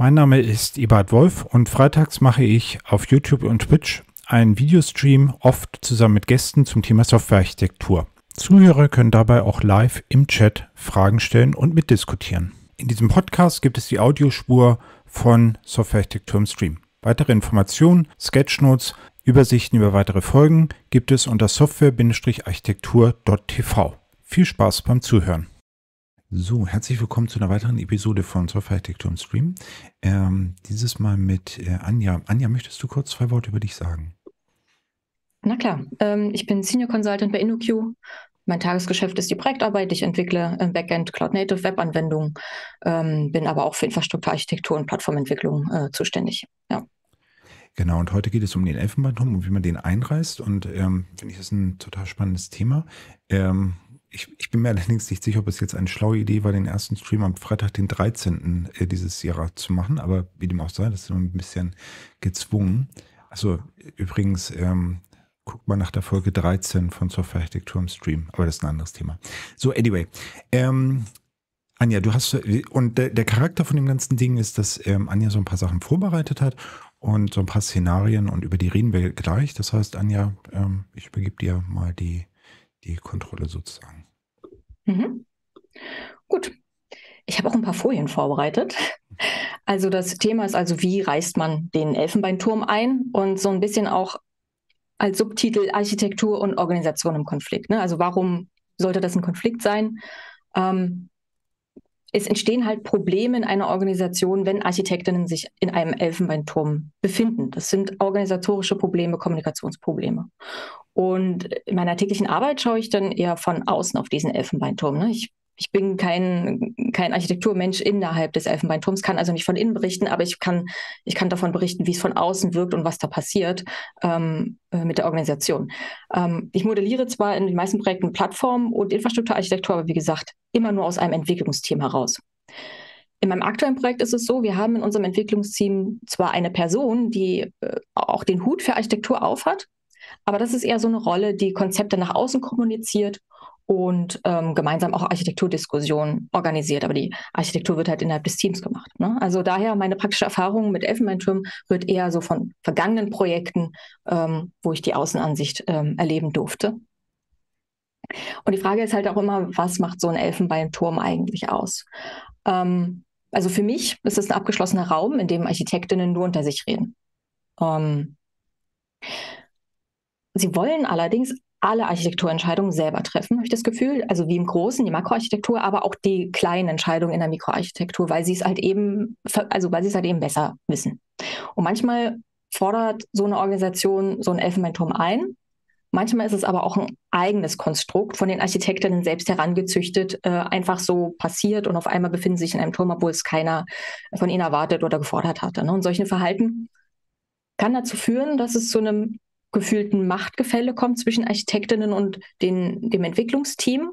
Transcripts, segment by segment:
Mein Name ist Ebert Wolf und freitags mache ich auf YouTube und Twitch einen Videostream, oft zusammen mit Gästen zum Thema Softwarearchitektur. Zuhörer können dabei auch live im Chat Fragen stellen und mitdiskutieren. In diesem Podcast gibt es die Audiospur von Softwarearchitektur im Stream. Weitere Informationen, Sketchnotes, Übersichten über weitere Folgen gibt es unter software-architektur.tv. Viel Spaß beim Zuhören. So, herzlich willkommen zu einer weiteren Episode von Software Architektur Stream. Ähm, dieses Mal mit äh, Anja. Anja, möchtest du kurz zwei Worte über dich sagen? Na klar, ähm, ich bin Senior Consultant bei InnoQ. Mein Tagesgeschäft ist die Projektarbeit. Ich entwickle im Backend Cloud Native Web-Anwendungen, ähm, bin aber auch für Infrastrukturarchitektur und Plattformentwicklung äh, zuständig. Ja. Genau, und heute geht es um den Elfenbeinturm und wie man den einreißt. Und ähm, finde ich, das ist ein total spannendes Thema. Ähm, ich, ich, bin mir allerdings nicht sicher, ob es jetzt eine schlaue Idee war, den ersten Stream am Freitag, den 13. Äh, dieses Jahr zu machen, aber wie dem auch sei, das ist ein bisschen gezwungen. Also übrigens, ähm, guckt mal nach der Folge 13 von Softwarearchitektur im Stream, aber das ist ein anderes Thema. So, anyway. Ähm, Anja, du hast, und der, Charakter von dem ganzen Ding ist, dass ähm, Anja so ein paar Sachen vorbereitet hat und so ein paar Szenarien und über die reden wir gleich. Das heißt, Anja, ähm, ich übergebe dir mal die die Kontrolle sozusagen. Mhm. Gut. Ich habe auch ein paar Folien vorbereitet. Also das Thema ist also, wie reißt man den Elfenbeinturm ein und so ein bisschen auch als Subtitel Architektur und Organisation im Konflikt. Ne? Also warum sollte das ein Konflikt sein? Ähm, es entstehen halt Probleme in einer Organisation, wenn Architektinnen sich in einem Elfenbeinturm befinden. Das sind organisatorische Probleme, Kommunikationsprobleme. Und in meiner täglichen Arbeit schaue ich dann eher von außen auf diesen Elfenbeinturm. Ne? Ich, ich bin kein, kein Architekturmensch innerhalb des Elfenbeinturms, kann also nicht von innen berichten, aber ich kann, ich kann davon berichten, wie es von außen wirkt und was da passiert ähm, äh, mit der Organisation. Ähm, ich modelliere zwar in den meisten Projekten Plattform und Infrastrukturarchitektur, aber wie gesagt, immer nur aus einem Entwicklungsteam heraus. In meinem aktuellen Projekt ist es so, wir haben in unserem Entwicklungsteam zwar eine Person, die äh, auch den Hut für Architektur aufhat, aber das ist eher so eine Rolle, die Konzepte nach außen kommuniziert und ähm, gemeinsam auch Architekturdiskussionen organisiert. Aber die Architektur wird halt innerhalb des Teams gemacht. Ne? Also daher meine praktische Erfahrung mit Elfenbeinturm wird eher so von vergangenen Projekten, ähm, wo ich die Außenansicht ähm, erleben durfte. Und die Frage ist halt auch immer, was macht so ein Elfenbeinturm eigentlich aus? Ähm, also für mich ist es ein abgeschlossener Raum, in dem Architektinnen nur unter sich reden. Ähm, Sie wollen allerdings alle Architekturentscheidungen selber treffen, habe ich das Gefühl. Also wie im Großen, die Makroarchitektur, aber auch die kleinen Entscheidungen in der Mikroarchitektur, weil sie es halt eben, also weil sie es halt eben besser wissen. Und manchmal fordert so eine Organisation so einen Elfenbeinturm ein. Manchmal ist es aber auch ein eigenes Konstrukt, von den Architektinnen selbst herangezüchtet, äh, einfach so passiert und auf einmal befinden sie sich in einem Turm, obwohl es keiner von ihnen erwartet oder gefordert hatte. Ne? Und solche Verhalten kann dazu führen, dass es zu einem gefühlten Machtgefälle kommt zwischen Architektinnen und den, dem Entwicklungsteam.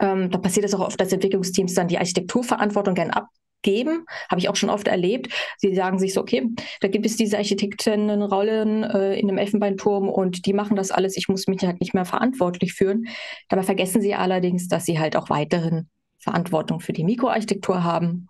Ähm, da passiert es auch oft, dass Entwicklungsteams dann die Architekturverantwortung gern abgeben. Habe ich auch schon oft erlebt. Sie sagen sich so, okay, da gibt es diese Architektinnenrollen äh, in einem Elfenbeinturm und die machen das alles. Ich muss mich halt nicht mehr verantwortlich führen. Dabei vergessen sie allerdings, dass sie halt auch weiterhin Verantwortung für die Mikroarchitektur haben.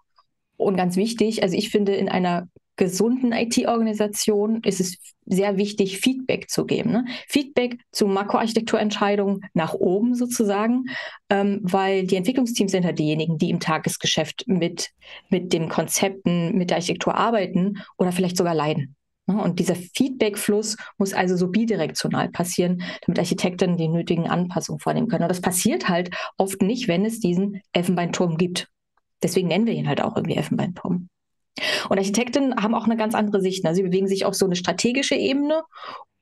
Und ganz wichtig, also ich finde, in einer gesunden IT-Organisationen ist es sehr wichtig, Feedback zu geben. Ne? Feedback zu Makroarchitekturentscheidungen nach oben sozusagen, ähm, weil die Entwicklungsteams sind halt diejenigen, die im Tagesgeschäft mit, mit den Konzepten, mit der Architektur arbeiten oder vielleicht sogar leiden. Ne? Und dieser Feedback-Fluss muss also so bidirektional passieren, damit Architekten die nötigen Anpassungen vornehmen können. Und das passiert halt oft nicht, wenn es diesen Elfenbeinturm gibt. Deswegen nennen wir ihn halt auch irgendwie Elfenbeinturm. Und Architekten haben auch eine ganz andere Sicht. Ne? Sie bewegen sich auf so eine strategische Ebene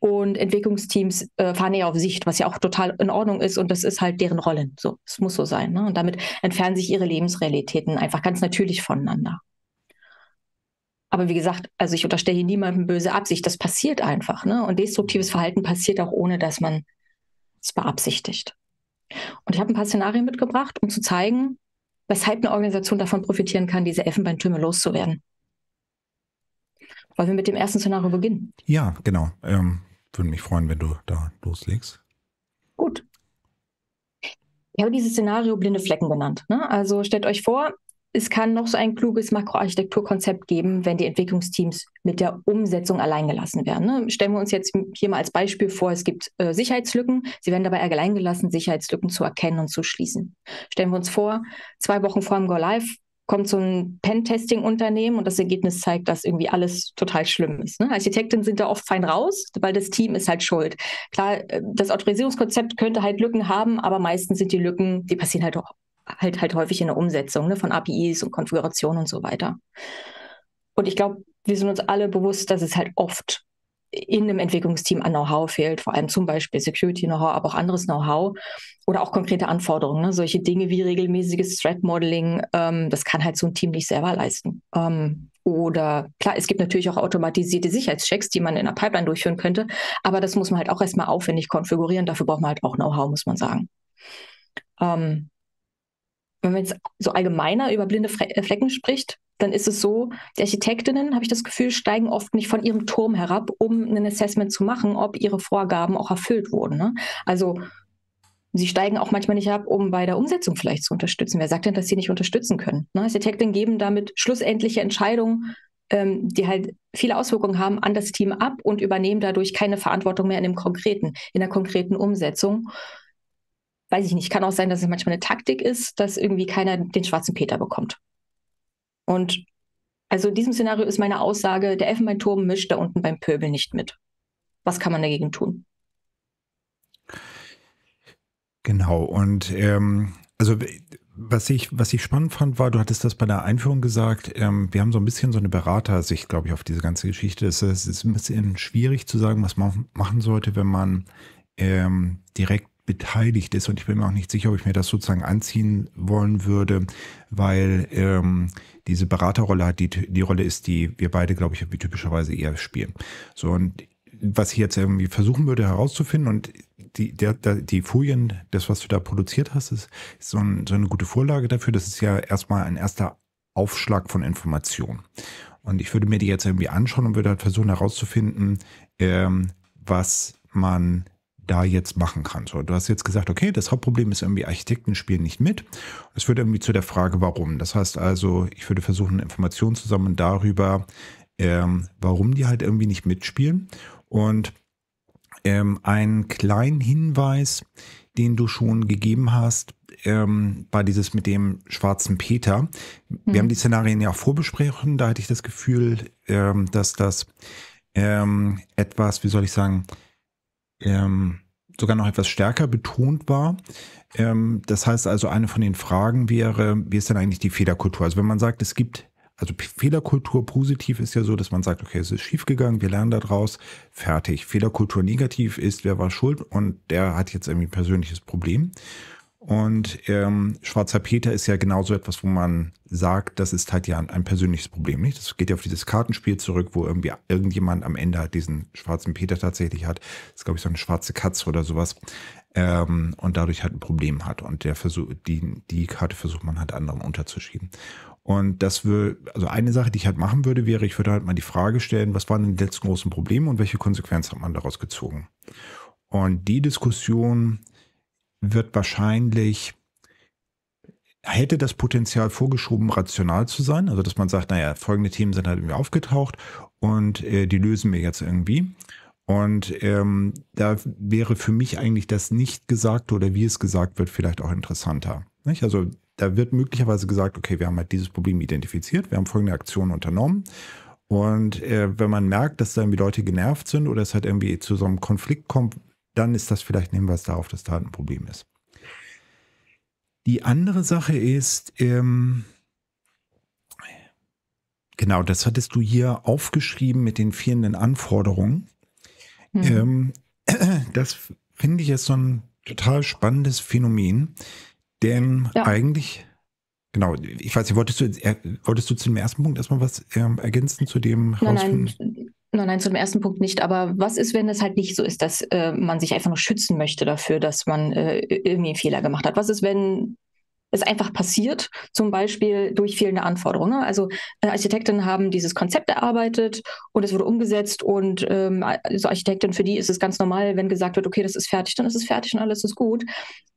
und Entwicklungsteams äh, fahren eher auf Sicht, was ja auch total in Ordnung ist und das ist halt deren Rollen. So, es muss so sein. Ne? Und damit entfernen sich ihre Lebensrealitäten einfach ganz natürlich voneinander. Aber wie gesagt, also ich unterstelle hier niemandem böse Absicht, das passiert einfach. Ne? Und destruktives Verhalten passiert auch ohne, dass man es beabsichtigt. Und ich habe ein paar Szenarien mitgebracht, um zu zeigen, weshalb eine Organisation davon profitieren kann, diese Elfenbeintürme loszuwerden. Wollen wir mit dem ersten Szenario beginnen? Ja, genau. Ähm, würde mich freuen, wenn du da loslegst. Gut. Ich habe dieses Szenario blinde Flecken genannt. Ne? Also stellt euch vor, es kann noch so ein kluges Makroarchitekturkonzept geben, wenn die Entwicklungsteams mit der Umsetzung alleingelassen werden. Ne? Stellen wir uns jetzt hier mal als Beispiel vor, es gibt äh, Sicherheitslücken. Sie werden dabei alleingelassen, Sicherheitslücken zu erkennen und zu schließen. Stellen wir uns vor, zwei Wochen vor dem Go Live kommt so ein Pen-Testing-Unternehmen und das Ergebnis zeigt, dass irgendwie alles total schlimm ist. Ne? Architekten sind da oft fein raus, weil das Team ist halt schuld. Klar, äh, das Autorisierungskonzept könnte halt Lücken haben, aber meistens sind die Lücken, die passieren halt auch halt halt häufig in der Umsetzung ne, von APIs und Konfigurationen und so weiter. Und ich glaube, wir sind uns alle bewusst, dass es halt oft in einem Entwicklungsteam an Know-how fehlt, vor allem zum Beispiel Security-Know-how, aber auch anderes Know-how oder auch konkrete Anforderungen. Ne? Solche Dinge wie regelmäßiges Threat-Modeling, ähm, das kann halt so ein Team nicht selber leisten. Ähm, oder klar, es gibt natürlich auch automatisierte Sicherheitschecks, die man in einer Pipeline durchführen könnte, aber das muss man halt auch erstmal aufwendig konfigurieren. Dafür braucht man halt auch Know-how, muss man sagen. Ähm, wenn man jetzt so allgemeiner über blinde äh, Flecken spricht, dann ist es so, die Architektinnen, habe ich das Gefühl, steigen oft nicht von ihrem Turm herab, um ein Assessment zu machen, ob ihre Vorgaben auch erfüllt wurden. Ne? Also sie steigen auch manchmal nicht ab, um bei der Umsetzung vielleicht zu unterstützen. Wer sagt denn, dass sie nicht unterstützen können? Ne? Architektinnen geben damit schlussendliche Entscheidungen, ähm, die halt viele Auswirkungen haben, an das Team ab und übernehmen dadurch keine Verantwortung mehr in dem konkreten, in der konkreten Umsetzung weiß ich nicht, kann auch sein, dass es manchmal eine Taktik ist, dass irgendwie keiner den schwarzen Peter bekommt. Und also in diesem Szenario ist meine Aussage, der Elfenbeinturm mischt da unten beim Pöbel nicht mit. Was kann man dagegen tun? Genau, und ähm, also was ich, was ich spannend fand, war, du hattest das bei der Einführung gesagt, ähm, wir haben so ein bisschen so eine Beratersicht, glaube ich, auf diese ganze Geschichte. Es ist, ein bisschen schwierig zu sagen, was man machen sollte, wenn man ähm, direkt beteiligt ist. Und ich bin mir auch nicht sicher, ob ich mir das sozusagen anziehen wollen würde, weil ähm, diese Beraterrolle hat, die, die Rolle ist, die wir beide, glaube ich, typischerweise eher spielen. So, und was ich jetzt irgendwie versuchen würde herauszufinden und die, der, der, die Folien, das, was du da produziert hast, ist, ist so, ein, so eine gute Vorlage dafür. Das ist ja erstmal ein erster Aufschlag von Informationen. Und ich würde mir die jetzt irgendwie anschauen und würde halt versuchen herauszufinden, ähm, was man da jetzt machen kann. So, du hast jetzt gesagt, okay, das Hauptproblem ist irgendwie, Architekten spielen nicht mit. Das führt irgendwie zu der Frage, warum. Das heißt also, ich würde versuchen, Informationen zu sammeln darüber, ähm, warum die halt irgendwie nicht mitspielen. Und ähm, einen kleinen Hinweis, den du schon gegeben hast, ähm, war dieses mit dem schwarzen Peter. Wir mhm. haben die Szenarien ja auch vorbesprochen, da hatte ich das Gefühl, ähm, dass das ähm, etwas, wie soll ich sagen, ähm, sogar noch etwas stärker betont war. Ähm, das heißt also, eine von den Fragen wäre, wie ist denn eigentlich die Fehlerkultur? Also wenn man sagt, es gibt also Fehlerkultur positiv ist ja so, dass man sagt, okay, es ist schiefgegangen, wir lernen daraus, fertig. Fehlerkultur negativ ist, wer war schuld und der hat jetzt irgendwie ein persönliches Problem. Und ähm, Schwarzer Peter ist ja genauso etwas, wo man sagt, das ist halt ja ein, ein persönliches Problem, nicht? Das geht ja auf dieses Kartenspiel zurück, wo irgendwie irgendjemand am Ende halt diesen schwarzen Peter tatsächlich hat. Das ist, glaube ich, so eine schwarze Katze oder sowas. Ähm, und dadurch halt ein Problem hat. Und der Versuch, die, die Karte versucht man halt anderen unterzuschieben. Und das würde, also eine Sache, die ich halt machen würde, wäre, ich würde halt mal die Frage stellen, was waren denn die letzten großen Probleme und welche Konsequenzen hat man daraus gezogen? Und die Diskussion wird wahrscheinlich, hätte das Potenzial vorgeschoben, rational zu sein. Also, dass man sagt, naja, folgende Themen sind halt irgendwie aufgetaucht und äh, die lösen wir jetzt irgendwie. Und ähm, da wäre für mich eigentlich das nicht gesagte oder wie es gesagt wird, vielleicht auch interessanter. Nicht? Also da wird möglicherweise gesagt, okay, wir haben halt dieses Problem identifiziert, wir haben folgende Aktionen unternommen. Und äh, wenn man merkt, dass da irgendwie Leute genervt sind oder es halt irgendwie zu so einem Konflikt kommt, dann ist das vielleicht ein Hinweis darauf, dass da ein Problem ist. Die andere Sache ist, ähm, genau, das hattest du hier aufgeschrieben mit den vierenden Anforderungen. Mhm. Ähm, das finde ich jetzt so ein total spannendes Phänomen, denn ja. eigentlich, genau, ich weiß nicht, wolltest du, äh, wolltest du zu dem ersten Punkt erstmal was ähm, ergänzen zu dem herausfinden? nein, nein, Nein, nein, zum ersten Punkt nicht. Aber was ist, wenn es halt nicht so ist, dass äh, man sich einfach nur schützen möchte dafür, dass man äh, irgendwie einen Fehler gemacht hat? Was ist, wenn es einfach passiert, zum Beispiel durch fehlende Anforderungen? Ne? Also äh, Architekten haben dieses Konzept erarbeitet und es wurde umgesetzt und ähm, also Architekten, für die ist es ganz normal, wenn gesagt wird, okay, das ist fertig, dann ist es fertig und alles ist gut.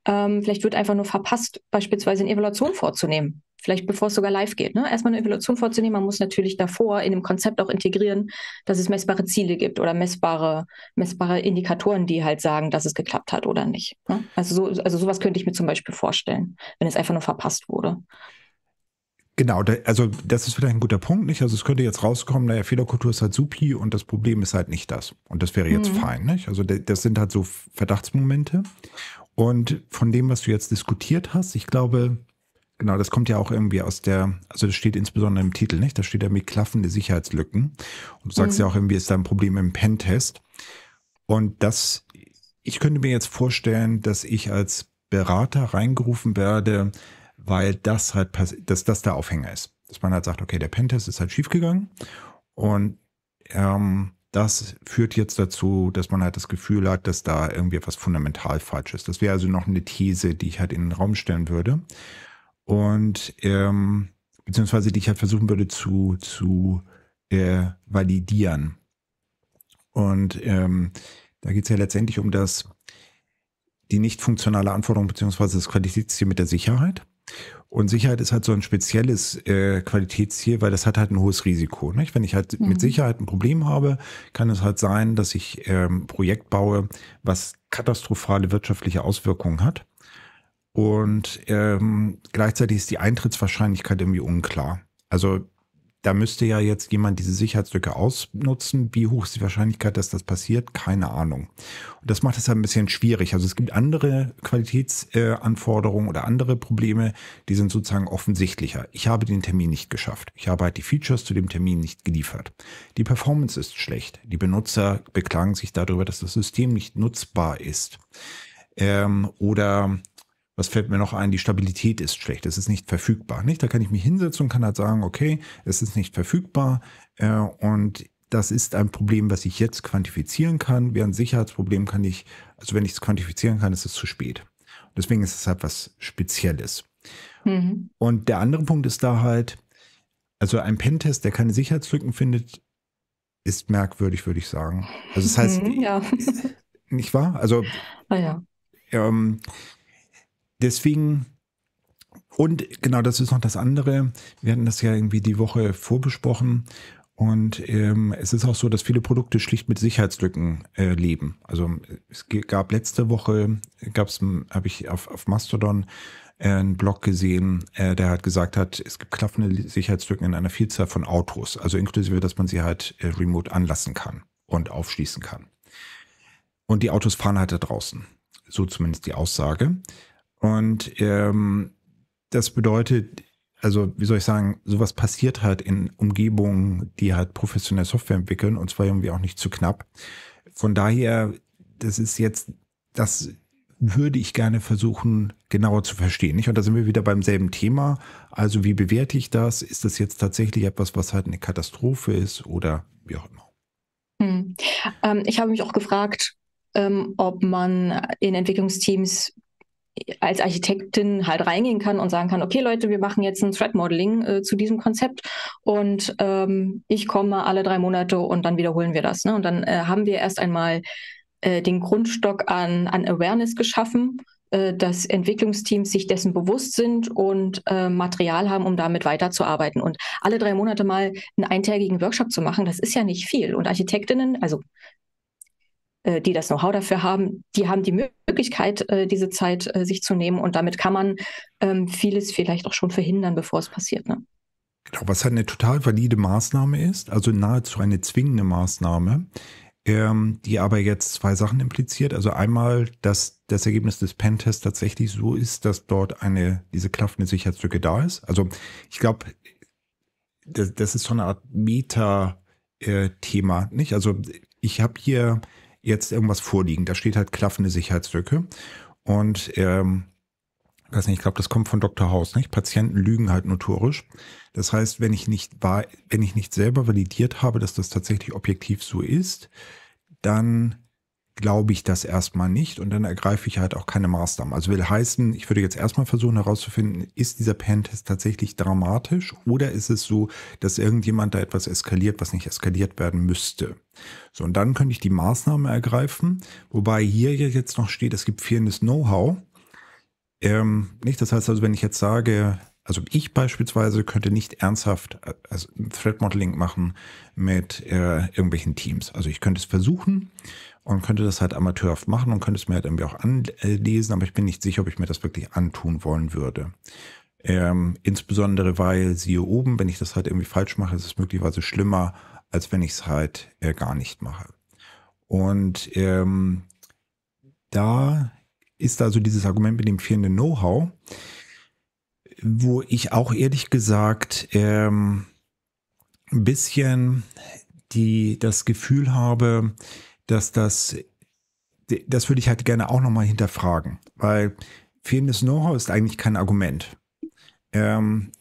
Ähm, vielleicht wird einfach nur verpasst, beispielsweise eine Evaluation vorzunehmen vielleicht bevor es sogar live geht. Ne? Erstmal eine Evaluation vorzunehmen, man muss natürlich davor in dem Konzept auch integrieren, dass es messbare Ziele gibt oder messbare, messbare Indikatoren, die halt sagen, dass es geklappt hat oder nicht. Ne? Also, so, also sowas könnte ich mir zum Beispiel vorstellen, wenn es einfach nur verpasst wurde. Genau, also das ist vielleicht ein guter Punkt, nicht? Also es könnte jetzt rauskommen, naja, Fehlerkultur ist halt supi und das Problem ist halt nicht das. Und das wäre jetzt mhm. fein, nicht? Also das sind halt so Verdachtsmomente. Und von dem, was du jetzt diskutiert hast, ich glaube, Genau, das kommt ja auch irgendwie aus der, also das steht insbesondere im Titel, nicht? Da steht ja mit klaffende Sicherheitslücken. Und du sagst mhm. ja auch irgendwie, ist da ein Problem im Pentest. Und das, ich könnte mir jetzt vorstellen, dass ich als Berater reingerufen werde, weil das halt, dass das der Aufhänger ist. Dass man halt sagt, okay, der Pentest ist halt schiefgegangen und ähm, das führt jetzt dazu, dass man halt das Gefühl hat, dass da irgendwie etwas fundamental falsch ist. Das wäre also noch eine These, die ich halt in den Raum stellen würde und ähm, beziehungsweise die ich halt versuchen würde zu, zu äh, validieren. Und ähm, da geht es ja letztendlich um das, die nicht funktionale Anforderung beziehungsweise das Qualitätsziel mit der Sicherheit. Und Sicherheit ist halt so ein spezielles äh, Qualitätsziel, weil das hat halt ein hohes Risiko. Nicht? Wenn ich halt mhm. mit Sicherheit ein Problem habe, kann es halt sein, dass ich ähm, Projekt baue, was katastrophale wirtschaftliche Auswirkungen hat. Und ähm, gleichzeitig ist die Eintrittswahrscheinlichkeit irgendwie unklar. Also da müsste ja jetzt jemand diese Sicherheitslücke ausnutzen. Wie hoch ist die Wahrscheinlichkeit, dass das passiert? Keine Ahnung. Und das macht es halt ein bisschen schwierig. Also es gibt andere Qualitätsanforderungen äh, oder andere Probleme, die sind sozusagen offensichtlicher. Ich habe den Termin nicht geschafft. Ich habe halt die Features zu dem Termin nicht geliefert. Die Performance ist schlecht. Die Benutzer beklagen sich darüber, dass das System nicht nutzbar ist. Ähm, oder was fällt mir noch ein? Die Stabilität ist schlecht, es ist nicht verfügbar. Nicht? Da kann ich mich hinsetzen und kann halt sagen, okay, es ist nicht verfügbar äh, und das ist ein Problem, was ich jetzt quantifizieren kann. Während Sicherheitsproblem kann ich, also wenn ich es quantifizieren kann, ist es zu spät. Deswegen ist es halt was Spezielles. Mhm. Und der andere Punkt ist da halt, also ein Pentest, der keine Sicherheitslücken findet, ist merkwürdig, würde ich sagen. Also das heißt, mhm, ja. nicht wahr? Also, ah, ja. Ähm, Deswegen, und genau das ist noch das andere, wir hatten das ja irgendwie die Woche vorbesprochen. Und ähm, es ist auch so, dass viele Produkte schlicht mit Sicherheitslücken äh, leben. Also es gab letzte Woche, habe ich auf, auf Mastodon äh, einen Blog gesehen, äh, der halt gesagt hat, es gibt klaffende Sicherheitslücken in einer Vielzahl von Autos. Also inklusive, dass man sie halt äh, remote anlassen kann und aufschließen kann. Und die Autos fahren halt da draußen. So zumindest die Aussage. Und ähm, das bedeutet, also wie soll ich sagen, sowas passiert halt in Umgebungen, die halt professionelle Software entwickeln und zwar irgendwie auch nicht zu knapp. Von daher, das ist jetzt, das würde ich gerne versuchen, genauer zu verstehen. Nicht? Und da sind wir wieder beim selben Thema. Also wie bewerte ich das? Ist das jetzt tatsächlich etwas, was halt eine Katastrophe ist oder wie auch immer? Hm. Ähm, ich habe mich auch gefragt, ähm, ob man in Entwicklungsteams als Architektin halt reingehen kann und sagen kann, okay Leute, wir machen jetzt ein Thread Modeling äh, zu diesem Konzept und ähm, ich komme alle drei Monate und dann wiederholen wir das. Ne? Und dann äh, haben wir erst einmal äh, den Grundstock an, an Awareness geschaffen, äh, dass Entwicklungsteams sich dessen bewusst sind und äh, Material haben, um damit weiterzuarbeiten. Und alle drei Monate mal einen eintägigen Workshop zu machen, das ist ja nicht viel. Und Architektinnen, also äh, die das Know-how dafür haben, die haben die Möglichkeit, äh, diese Zeit äh, sich zu nehmen und damit kann man ähm, vieles vielleicht auch schon verhindern, bevor es passiert. Ne? Genau, was halt eine total valide Maßnahme ist, also nahezu eine zwingende Maßnahme, ähm, die aber jetzt zwei Sachen impliziert. Also einmal, dass das Ergebnis des Pentests tatsächlich so ist, dass dort eine, diese klaffende Sicherheitslücke da ist. Also ich glaube, das, ist so eine Art Meta-Thema, nicht? Also ich habe hier jetzt irgendwas vorliegen. Da steht halt klaffende Sicherheitslücke. Und ähm, weiß nicht, ich glaube, das kommt von Dr. Haus, nicht? Patienten lügen halt notorisch. Das heißt, wenn ich nicht war, wenn ich nicht selber validiert habe, dass das tatsächlich objektiv so ist, dann glaube ich das erstmal nicht und dann ergreife ich halt auch keine Maßnahmen. Also will heißen, ich würde jetzt erstmal versuchen herauszufinden, ist dieser Pentest tatsächlich dramatisch oder ist es so, dass irgendjemand da etwas eskaliert, was nicht eskaliert werden müsste. So, und dann könnte ich die Maßnahmen ergreifen, wobei hier jetzt noch steht, es gibt fehlendes Know-how. Ähm, nicht, das heißt also, wenn ich jetzt sage, also ich beispielsweise könnte nicht ernsthaft äh, also Threat Modeling machen mit äh, irgendwelchen Teams. Also ich könnte es versuchen und könnte das halt amateurhaft machen und könnte es mir halt irgendwie auch anlesen, aber ich bin nicht sicher, ob ich mir das wirklich antun wollen würde. Ähm, insbesondere weil, siehe oben, wenn ich das halt irgendwie falsch mache, ist es möglicherweise schlimmer, als wenn ich es halt äh, gar nicht mache. Und ähm, da ist also dieses Argument mit dem fehlenden Know-how wo ich auch ehrlich gesagt ähm, ein bisschen die, das Gefühl habe, dass das, das würde ich halt gerne auch nochmal hinterfragen, weil fehlendes Know-how ist eigentlich kein Argument. Ähm,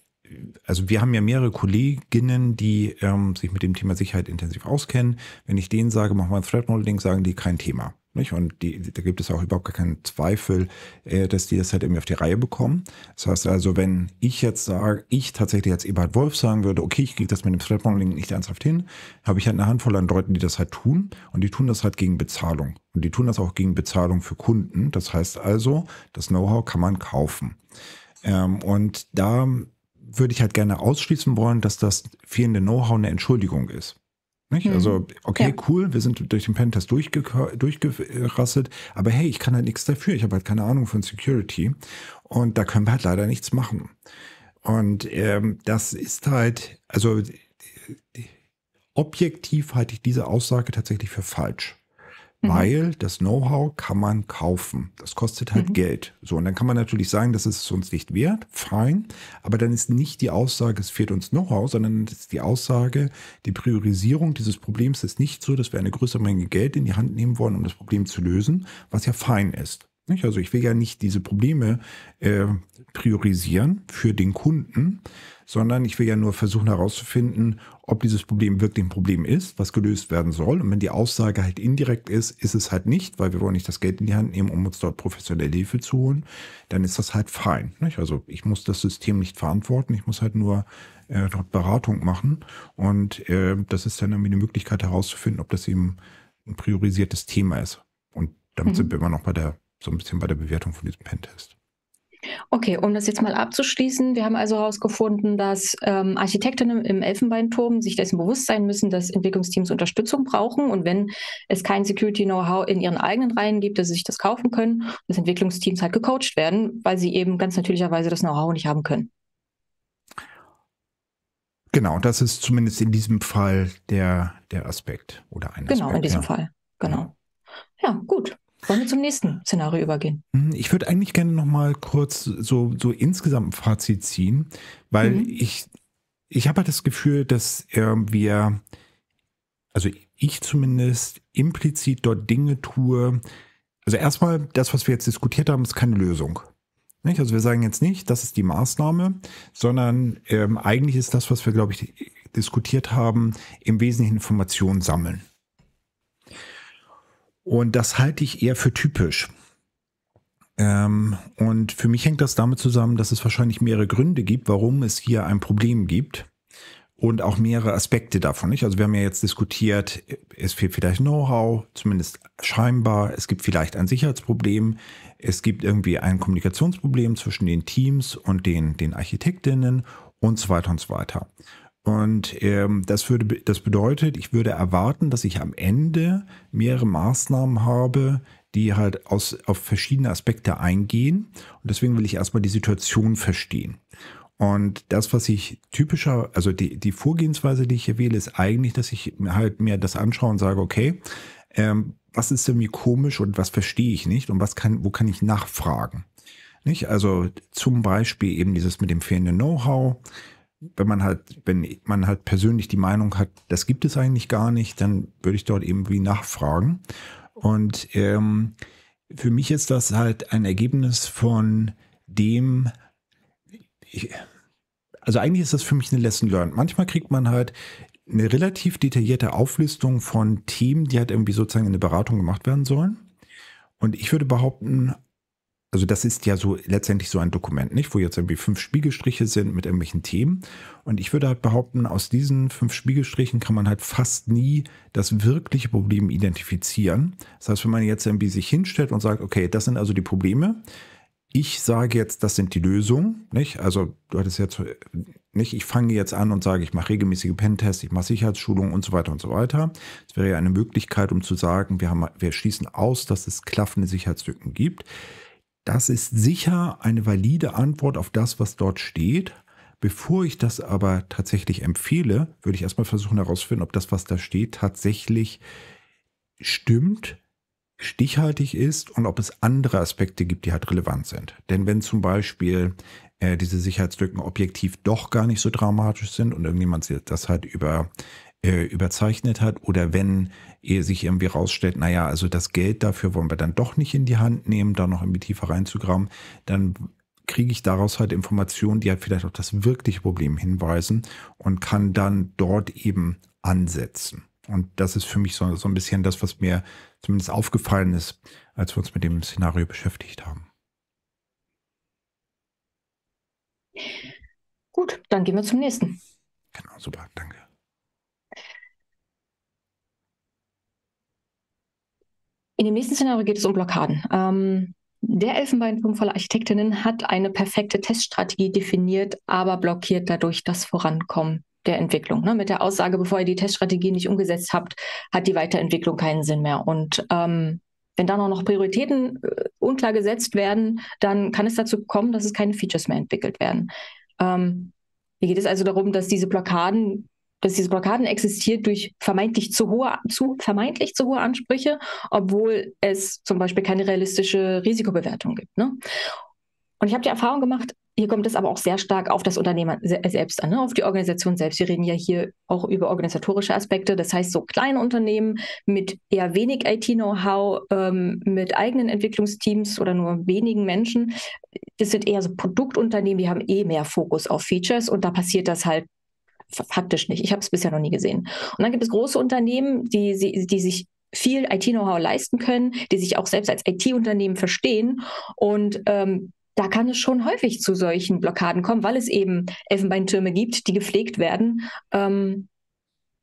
also wir haben ja mehrere Kolleginnen, die ähm, sich mit dem Thema Sicherheit intensiv auskennen. Wenn ich denen sage, mach mal ein Threat Modeling, sagen die kein Thema. Nicht? Und die, da gibt es auch überhaupt gar keinen Zweifel, äh, dass die das halt irgendwie auf die Reihe bekommen. Das heißt also, wenn ich jetzt sage, ich tatsächlich als Eberhard Wolf sagen würde, okay, ich kriege das mit dem Threat-Modeling nicht ernsthaft hin, habe ich halt eine Handvoll an Leuten, die das halt tun. Und die tun das halt gegen Bezahlung. Und die tun das auch gegen Bezahlung für Kunden. Das heißt also, das Know-how kann man kaufen. Ähm, und da würde ich halt gerne ausschließen wollen, dass das fehlende Know-how eine Entschuldigung ist. Also, mhm. Also, okay, ja. cool, wir sind durch den Pentest durchge durchgerasselt, aber hey, ich kann halt nichts dafür. Ich habe halt keine Ahnung von Security. Und da können wir halt leider nichts machen. Und ähm, das ist halt, also objektiv halte ich diese Aussage tatsächlich für falsch. Mhm. weil das Know-how kann man kaufen. Das kostet halt mhm. Geld. So, und dann kann man natürlich sagen, das ist es uns nicht wert, fein, aber dann ist nicht die Aussage, es fehlt uns Know-how, sondern es ist die Aussage, die Priorisierung dieses Problems ist nicht so, dass wir eine größere Menge Geld in die Hand nehmen wollen, um das Problem zu lösen, was ja fein ist. Nicht? Also ich will ja nicht diese Probleme äh, priorisieren für den Kunden, sondern ich will ja nur versuchen herauszufinden, ob dieses Problem wirklich ein Problem ist, was gelöst werden soll. Und wenn die Aussage halt indirekt ist, ist es halt nicht, weil wir wollen nicht das Geld in die Hand nehmen, um uns dort professionelle Hilfe zu holen, dann ist das halt fein. Nicht? Also ich muss das System nicht verantworten, ich muss halt nur äh, dort Beratung machen. Und äh, das ist dann irgendwie eine Möglichkeit herauszufinden, ob das eben ein priorisiertes Thema ist. Und damit mhm. sind wir immer noch bei der, so ein bisschen bei der Bewertung von diesem Pentest. Okay, um das jetzt mal abzuschließen, wir haben also herausgefunden, dass ähm, Architektinnen im Elfenbeinturm sich dessen bewusst sein müssen, dass Entwicklungsteams Unterstützung brauchen und wenn es kein Security-Know-how in ihren eigenen Reihen gibt, dass sie sich das kaufen können, dass Entwicklungsteams halt gecoacht werden, weil sie eben ganz natürlicherweise das Know-how nicht haben können. Genau, das ist zumindest in diesem Fall der, der Aspekt oder ein Genau, Aspekt, in diesem ja. Fall, genau. Ja, gut. Wollen wir zum nächsten Szenario übergehen? Hm, ich würde eigentlich gerne nochmal kurz so, so insgesamt ein Fazit ziehen, weil mhm. ich, ich habe halt das Gefühl, dass wir, also ich zumindest, implizit dort Dinge tue. Also erstmal, das, was wir jetzt diskutiert haben, ist keine Lösung. Nicht? Also wir sagen jetzt nicht, das ist die Maßnahme, sondern ähm, eigentlich ist das, was wir, glaube ich, diskutiert haben, im Wesentlichen Informationen sammeln. Und das halte ich eher für typisch. Ähm, und für mich hängt das damit zusammen, dass es wahrscheinlich mehrere Gründe gibt, warum es hier ein Problem gibt und auch mehrere Aspekte davon. Nicht? Also wir haben ja jetzt diskutiert, es fehlt vielleicht Know-how, zumindest scheinbar, es gibt vielleicht ein Sicherheitsproblem, es gibt irgendwie ein Kommunikationsproblem zwischen den Teams und den, den Architektinnen und so weiter und so weiter. Und ähm, das, würde, das bedeutet, ich würde erwarten, dass ich am Ende mehrere Maßnahmen habe, die halt aus, auf verschiedene Aspekte eingehen. Und deswegen will ich erstmal die Situation verstehen. Und das, was ich typischer, also die, die Vorgehensweise, die ich hier wähle, ist eigentlich, dass ich halt mir das anschaue und sage, okay, ähm, was ist denn mir komisch und was verstehe ich nicht und was kann, wo kann ich nachfragen? Nicht? Also zum Beispiel eben dieses mit dem fehlenden Know-how wenn man halt, wenn man halt persönlich die Meinung hat, das gibt es eigentlich gar nicht, dann würde ich dort irgendwie nachfragen. Und ähm, für mich ist das halt ein Ergebnis von dem, ich, also eigentlich ist das für mich eine Lesson learned. Manchmal kriegt man halt eine relativ detaillierte Auflistung von Themen, die halt irgendwie sozusagen in der Beratung gemacht werden sollen. Und ich würde behaupten, also das ist ja so letztendlich so ein Dokument, nicht? Wo jetzt irgendwie fünf Spiegelstriche sind mit irgendwelchen Themen. Und ich würde halt behaupten, aus diesen fünf Spiegelstrichen kann man halt fast nie das wirkliche Problem identifizieren. Das heißt, wenn man jetzt irgendwie sich hinstellt und sagt, okay, das sind also die Probleme. Ich sage jetzt, das sind die Lösungen, nicht? Also du hattest jetzt nicht, ich fange jetzt an und sage, ich mache regelmäßige Pentests, ich mache Sicherheitsschulungen und so weiter und so weiter. Das wäre ja eine Möglichkeit, um zu sagen, wir, haben, wir schließen aus, dass es klaffende Sicherheitslücken gibt. Das ist sicher eine valide Antwort auf das, was dort steht. Bevor ich das aber tatsächlich empfehle, würde ich erstmal versuchen herauszufinden, ob das, was da steht, tatsächlich stimmt, stichhaltig ist und ob es andere Aspekte gibt, die halt relevant sind. Denn wenn zum Beispiel äh, diese Sicherheitslücken objektiv doch gar nicht so dramatisch sind und irgendjemand das halt über äh, überzeichnet hat oder wenn er sich irgendwie rausstellt, naja, also das Geld dafür wollen wir dann doch nicht in die Hand nehmen, da noch irgendwie tiefer reinzugraben, dann kriege ich daraus halt Informationen, die halt vielleicht auf das wirkliche Problem hinweisen und kann dann dort eben ansetzen. Und das ist für mich so, so ein bisschen das, was mir zumindest aufgefallen ist, als wir uns mit dem Szenario beschäftigt haben. Gut, dann gehen wir zum nächsten. Genau, super, danke. In dem nächsten Szenario geht es um Blockaden. Ähm, der Elfenbeinturm voller Architektinnen hat eine perfekte Teststrategie definiert, aber blockiert dadurch das Vorankommen der Entwicklung. Ne? Mit der Aussage, bevor ihr die Teststrategie nicht umgesetzt habt, hat die Weiterentwicklung keinen Sinn mehr. Und ähm, wenn dann auch noch Prioritäten äh, unklar gesetzt werden, dann kann es dazu kommen, dass es keine Features mehr entwickelt werden. Ähm, hier geht es also darum, dass diese Blockaden dass diese Blockaden existiert durch vermeintlich zu hohe, zu, vermeintlich zu hohe Ansprüche, obwohl es zum Beispiel keine realistische Risikobewertung gibt. Ne? Und ich habe die Erfahrung gemacht, hier kommt es aber auch sehr stark auf das Unternehmen selbst an, ne? auf die Organisation selbst. Wir reden ja hier auch über organisatorische Aspekte. Das heißt, so kleine Unternehmen mit eher wenig IT-Know-how, ähm, mit eigenen Entwicklungsteams oder nur wenigen Menschen, das sind eher so Produktunternehmen, die haben eh mehr Fokus auf Features und da passiert das halt faktisch nicht. Ich habe es bisher noch nie gesehen. Und dann gibt es große Unternehmen, die, die, sich viel IT-Know-how leisten können, die sich auch selbst als IT-Unternehmen verstehen. Und ähm, da kann es schon häufig zu solchen Blockaden kommen, weil es eben Elfenbeintürme gibt, die gepflegt werden. Ähm,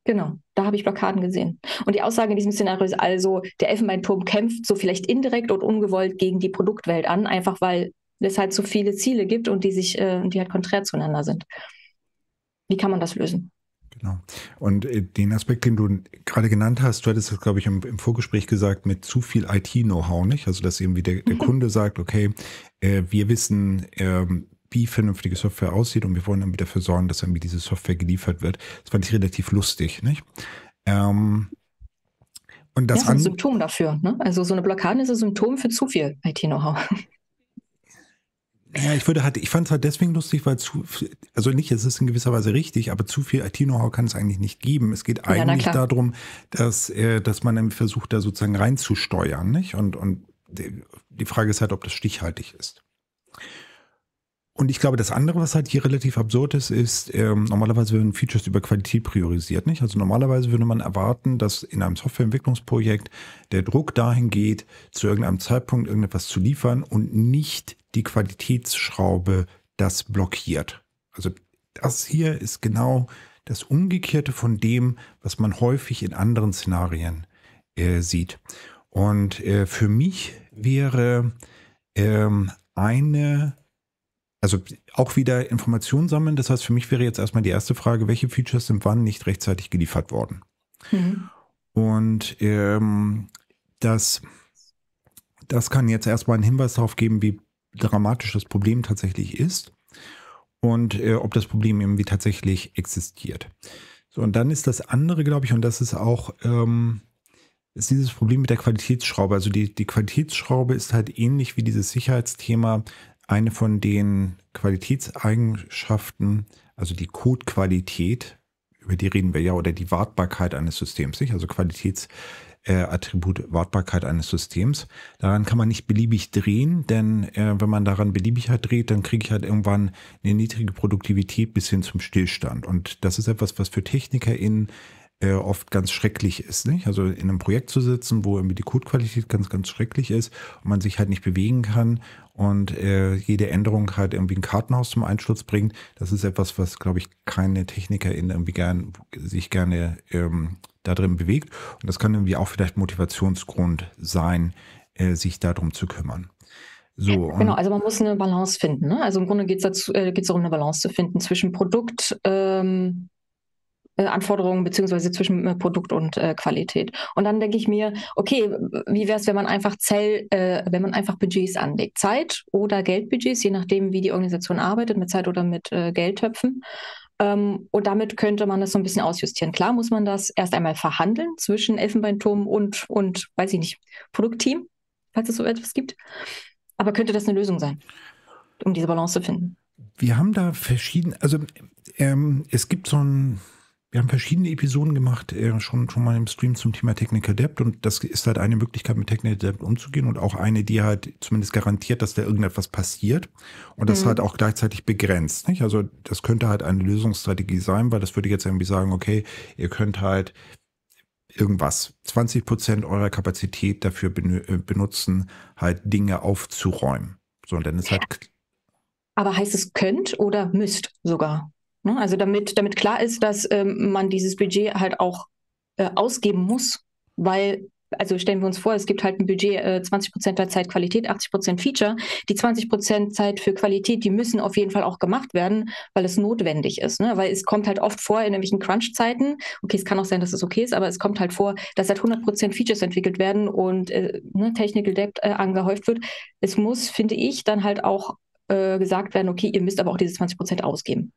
genau, da habe ich Blockaden gesehen. Und die Aussage in diesem Szenario ist also, der Elfenbeinturm kämpft so vielleicht indirekt und ungewollt gegen die Produktwelt an, einfach weil es halt so viele Ziele gibt und die sich, äh, die halt konträr zueinander sind wie kann man das lösen? Genau. Und äh, den Aspekt, den du gerade genannt hast, du hattest das, glaube ich, im, im Vorgespräch gesagt, mit zu viel IT-Know-how, nicht? Also, dass irgendwie der, der mhm. Kunde sagt, okay, äh, wir wissen, ähm, wie vernünftige Software aussieht und wir wollen irgendwie dafür sorgen, dass irgendwie diese Software geliefert wird. Das fand ich relativ lustig, nicht? Ähm, und das, ja, ist ein Symptom dafür. Ne? Also so eine Blockade ist ein Symptom für zu viel IT-Know-how. Ja, ich würde halt, ich fand es halt deswegen lustig, weil zu, also nicht, es ist in gewisser Weise richtig, aber zu viel IT-Know-how kann es eigentlich nicht geben. Es geht eigentlich ja, darum, dass, äh, dass man versucht, da sozusagen reinzusteuern, nicht? Und, und die Frage ist halt, ob das stichhaltig ist. Und ich glaube, das andere, was halt hier relativ absurd ist, ist, ähm, normalerweise werden Features über Qualität priorisiert, nicht? Also normalerweise würde man erwarten, dass in einem Softwareentwicklungsprojekt der Druck dahin geht, zu irgendeinem Zeitpunkt irgendetwas zu liefern und nicht die Qualitätsschraube das blockiert. Also das hier ist genau das Umgekehrte von dem, was man häufig in anderen Szenarien äh, sieht. Und äh, für mich wäre ähm, eine, also auch wieder Informationen sammeln. Das heißt, für mich wäre jetzt erstmal die erste Frage, welche Features sind wann nicht rechtzeitig geliefert worden? Mhm. Und ähm, das, das kann jetzt erstmal einen Hinweis darauf geben, wie dramatisch das Problem tatsächlich ist und äh, ob das Problem irgendwie tatsächlich existiert. So, und dann ist das andere, glaube ich, und das ist auch ähm, ist dieses Problem mit der Qualitätsschraube. Also die, die Qualitätsschraube ist halt ähnlich wie dieses Sicherheitsthema eine von den Qualitätseigenschaften, also die Codequalität, über die reden wir ja, oder die Wartbarkeit eines Systems, nicht? Also Qualitäts, äh, Attribut Wartbarkeit eines Systems. Daran kann man nicht beliebig drehen, denn äh, wenn man daran beliebig halt dreht, dann kriege ich halt irgendwann eine niedrige Produktivität bis hin zum Stillstand. Und das ist etwas, was für TechnikerInnen äh, oft ganz schrecklich ist. Nicht? Also in einem Projekt zu sitzen, wo irgendwie die Codequalität ganz, ganz schrecklich ist und man sich halt nicht bewegen kann und äh, jede Änderung halt irgendwie ein Kartenhaus zum Einsturz bringt, das ist etwas, was, glaube ich, keine TechnikerInnen irgendwie gern, sich gerne ähm, da drin bewegt. Und das kann irgendwie auch vielleicht Motivationsgrund sein, äh, sich darum zu kümmern. So, genau, also man muss eine Balance finden. Ne? Also im Grunde geht es äh, darum, eine Balance zu finden zwischen Produktanforderungen ähm, äh, beziehungsweise zwischen äh, Produkt und äh, Qualität. Und dann denke ich mir, okay, wie wäre es, wenn man einfach Zell, äh, wenn man einfach Budgets anlegt, Zeit oder Geldbudgets, je nachdem, wie die Organisation arbeitet, mit Zeit oder mit Geldtöpfen. Ähm, und damit könnte man das so ein bisschen ausjustieren. Klar muss man das erst einmal verhandeln zwischen Elfenbeinturm und, und weiß ich nicht, Produktteam, falls es so etwas gibt. Aber könnte das eine Lösung sein, um diese Balance zu finden? Wir haben da verschiedene, also ähm, es gibt so ein wir haben verschiedene Episoden gemacht, äh, schon, schon mal im Stream zum Thema Technical Debt und das ist halt eine Möglichkeit, mit Technical Debt umzugehen und auch eine, die halt zumindest garantiert, dass da irgendetwas passiert und das mhm. halt auch gleichzeitig begrenzt. Nicht? Also das könnte halt eine Lösungsstrategie sein, weil das würde jetzt irgendwie sagen, okay, ihr könnt halt irgendwas, 20 Prozent eurer Kapazität dafür äh, benutzen, halt Dinge aufzuräumen. So, und dann ist halt. Aber heißt es könnt oder müsst sogar? Ne? Also damit, damit klar ist, dass ähm, man dieses Budget halt auch äh, ausgeben muss, weil, also stellen wir uns vor, es gibt halt ein Budget, äh, 20 der Zeit Qualität, 80 Feature. Die 20 Zeit für Qualität, die müssen auf jeden Fall auch gemacht werden, weil es notwendig ist. Ne? Weil es kommt halt oft vor in irgendwelchen Crunch-Zeiten. Okay, es kann auch sein, dass es okay ist, aber es kommt halt vor, dass halt 100 Features entwickelt werden und äh, ne, Technical Debt äh, angehäuft wird. Es muss, finde ich, dann halt auch äh, gesagt werden, okay, ihr müsst aber auch diese 20 ausgeben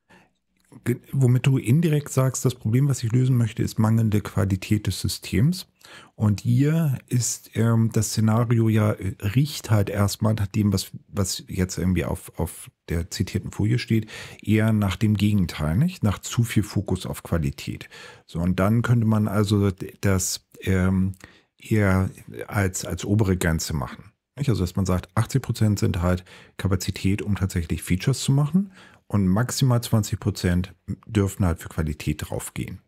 womit du indirekt sagst, das Problem, was ich lösen möchte, ist mangelnde Qualität des Systems. Und hier ist ähm, das Szenario ja, äh, riecht halt erstmal nach dem, was, was jetzt irgendwie auf, auf der zitierten Folie steht, eher nach dem Gegenteil, nicht? Nach zu viel Fokus auf Qualität. So, und dann könnte man also das ähm, eher als, als obere Grenze machen. Nicht? Also, dass man sagt, 80 Prozent sind halt Kapazität, um tatsächlich Features zu machen und maximal 20 Prozent dürfen halt für Qualität draufgehen.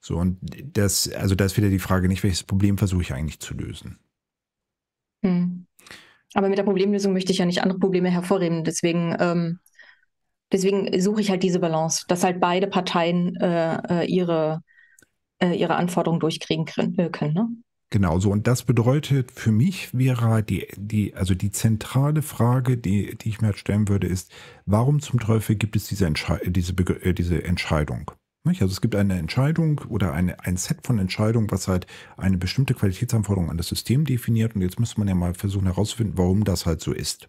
So, und das, also da ist wieder die Frage nicht, welches Problem versuche ich eigentlich zu lösen. Hm. Aber mit der Problemlösung möchte ich ja nicht andere Probleme hervorheben. Deswegen, ähm, deswegen suche ich halt diese Balance, dass halt beide Parteien äh, äh ihre, äh, ihre Anforderungen durchkriegen äh, können. Ne? Genau so. Und das bedeutet für mich, Vera, die, die, also die zentrale Frage, die, die ich mir halt stellen würde, ist, warum zum Teufel gibt es diese, Entsche diese, äh, diese Entscheidung? Nicht? Also es gibt eine Entscheidung oder eine, ein Set von Entscheidungen, was halt eine bestimmte Qualitätsanforderung an das System definiert. Und jetzt müsste man ja mal versuchen herauszufinden, warum das halt so ist.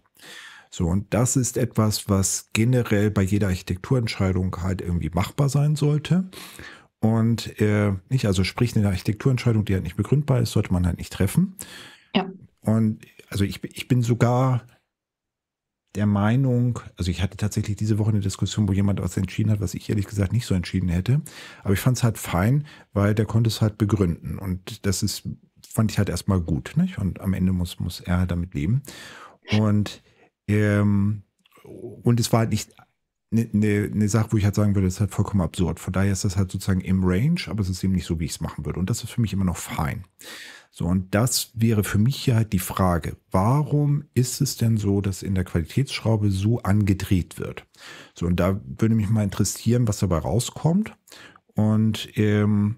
So, und das ist etwas, was generell bei jeder Architekturentscheidung halt irgendwie machbar sein sollte. Und äh, nicht, also sprich, eine Architekturentscheidung, die halt nicht begründbar ist, sollte man halt nicht treffen. Ja. Und also ich, ich bin sogar der Meinung, also ich hatte tatsächlich diese Woche eine Diskussion, wo jemand was entschieden hat, was ich ehrlich gesagt nicht so entschieden hätte. Aber ich fand es halt fein, weil der konnte es halt begründen. Und das ist, fand ich halt erstmal gut. Nicht? Und am Ende muss, muss er halt damit leben. Und, ähm, und es war halt nicht eine ne, ne Sache, wo ich halt sagen würde, das ist halt vollkommen absurd. Von daher ist das halt sozusagen im Range, aber es ist eben nicht so, wie ich es machen würde. Und das ist für mich immer noch fein. So, und das wäre für mich hier halt die Frage, warum ist es denn so, dass in der Qualitätsschraube so angedreht wird? So, und da würde mich mal interessieren, was dabei rauskommt und ähm,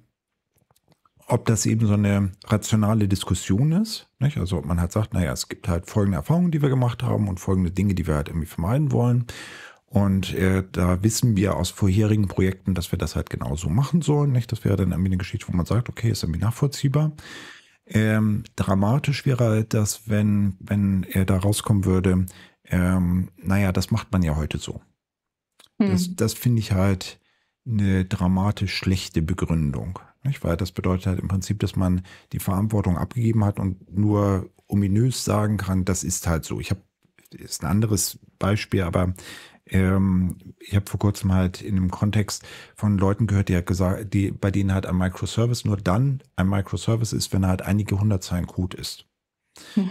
ob das eben so eine rationale Diskussion ist. Nicht? Also ob man halt sagt, naja, es gibt halt folgende Erfahrungen, die wir gemacht haben und folgende Dinge, die wir halt irgendwie vermeiden wollen. Und äh, da wissen wir aus vorherigen Projekten, dass wir das halt genauso machen sollen. Nicht? Das wäre dann irgendwie eine Geschichte, wo man sagt, okay, ist irgendwie nachvollziehbar. Ähm, dramatisch wäre halt das, wenn, wenn er da rauskommen würde, ähm, naja, das macht man ja heute so. Hm. Das, das finde ich halt eine dramatisch schlechte Begründung. Nicht? Weil das bedeutet halt im Prinzip, dass man die Verantwortung abgegeben hat und nur ominös sagen kann, das ist halt so. Ich habe, ist ein anderes Beispiel, aber ähm, ich habe vor kurzem halt in einem Kontext von Leuten gehört, die hat gesagt, die, bei denen halt ein Microservice nur dann ein Microservice ist, wenn er halt einige hundert Zeilen Code ist.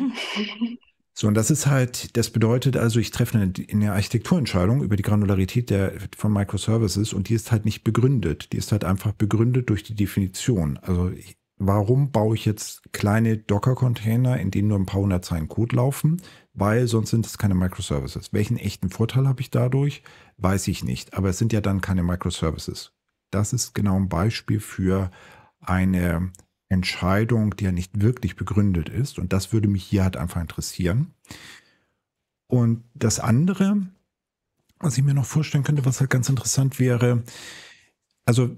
So, und das ist halt, das bedeutet also, ich treffe eine, eine Architekturentscheidung über die Granularität der, von Microservices und die ist halt nicht begründet. Die ist halt einfach begründet durch die Definition. Also, ich, warum baue ich jetzt kleine Docker-Container, in denen nur ein paar hundert Zeilen Code laufen? weil sonst sind es keine Microservices. Welchen echten Vorteil habe ich dadurch? Weiß ich nicht. Aber es sind ja dann keine Microservices. Das ist genau ein Beispiel für eine Entscheidung, die ja nicht wirklich begründet ist. Und das würde mich hier halt einfach interessieren. Und das andere, was ich mir noch vorstellen könnte, was halt ganz interessant wäre, also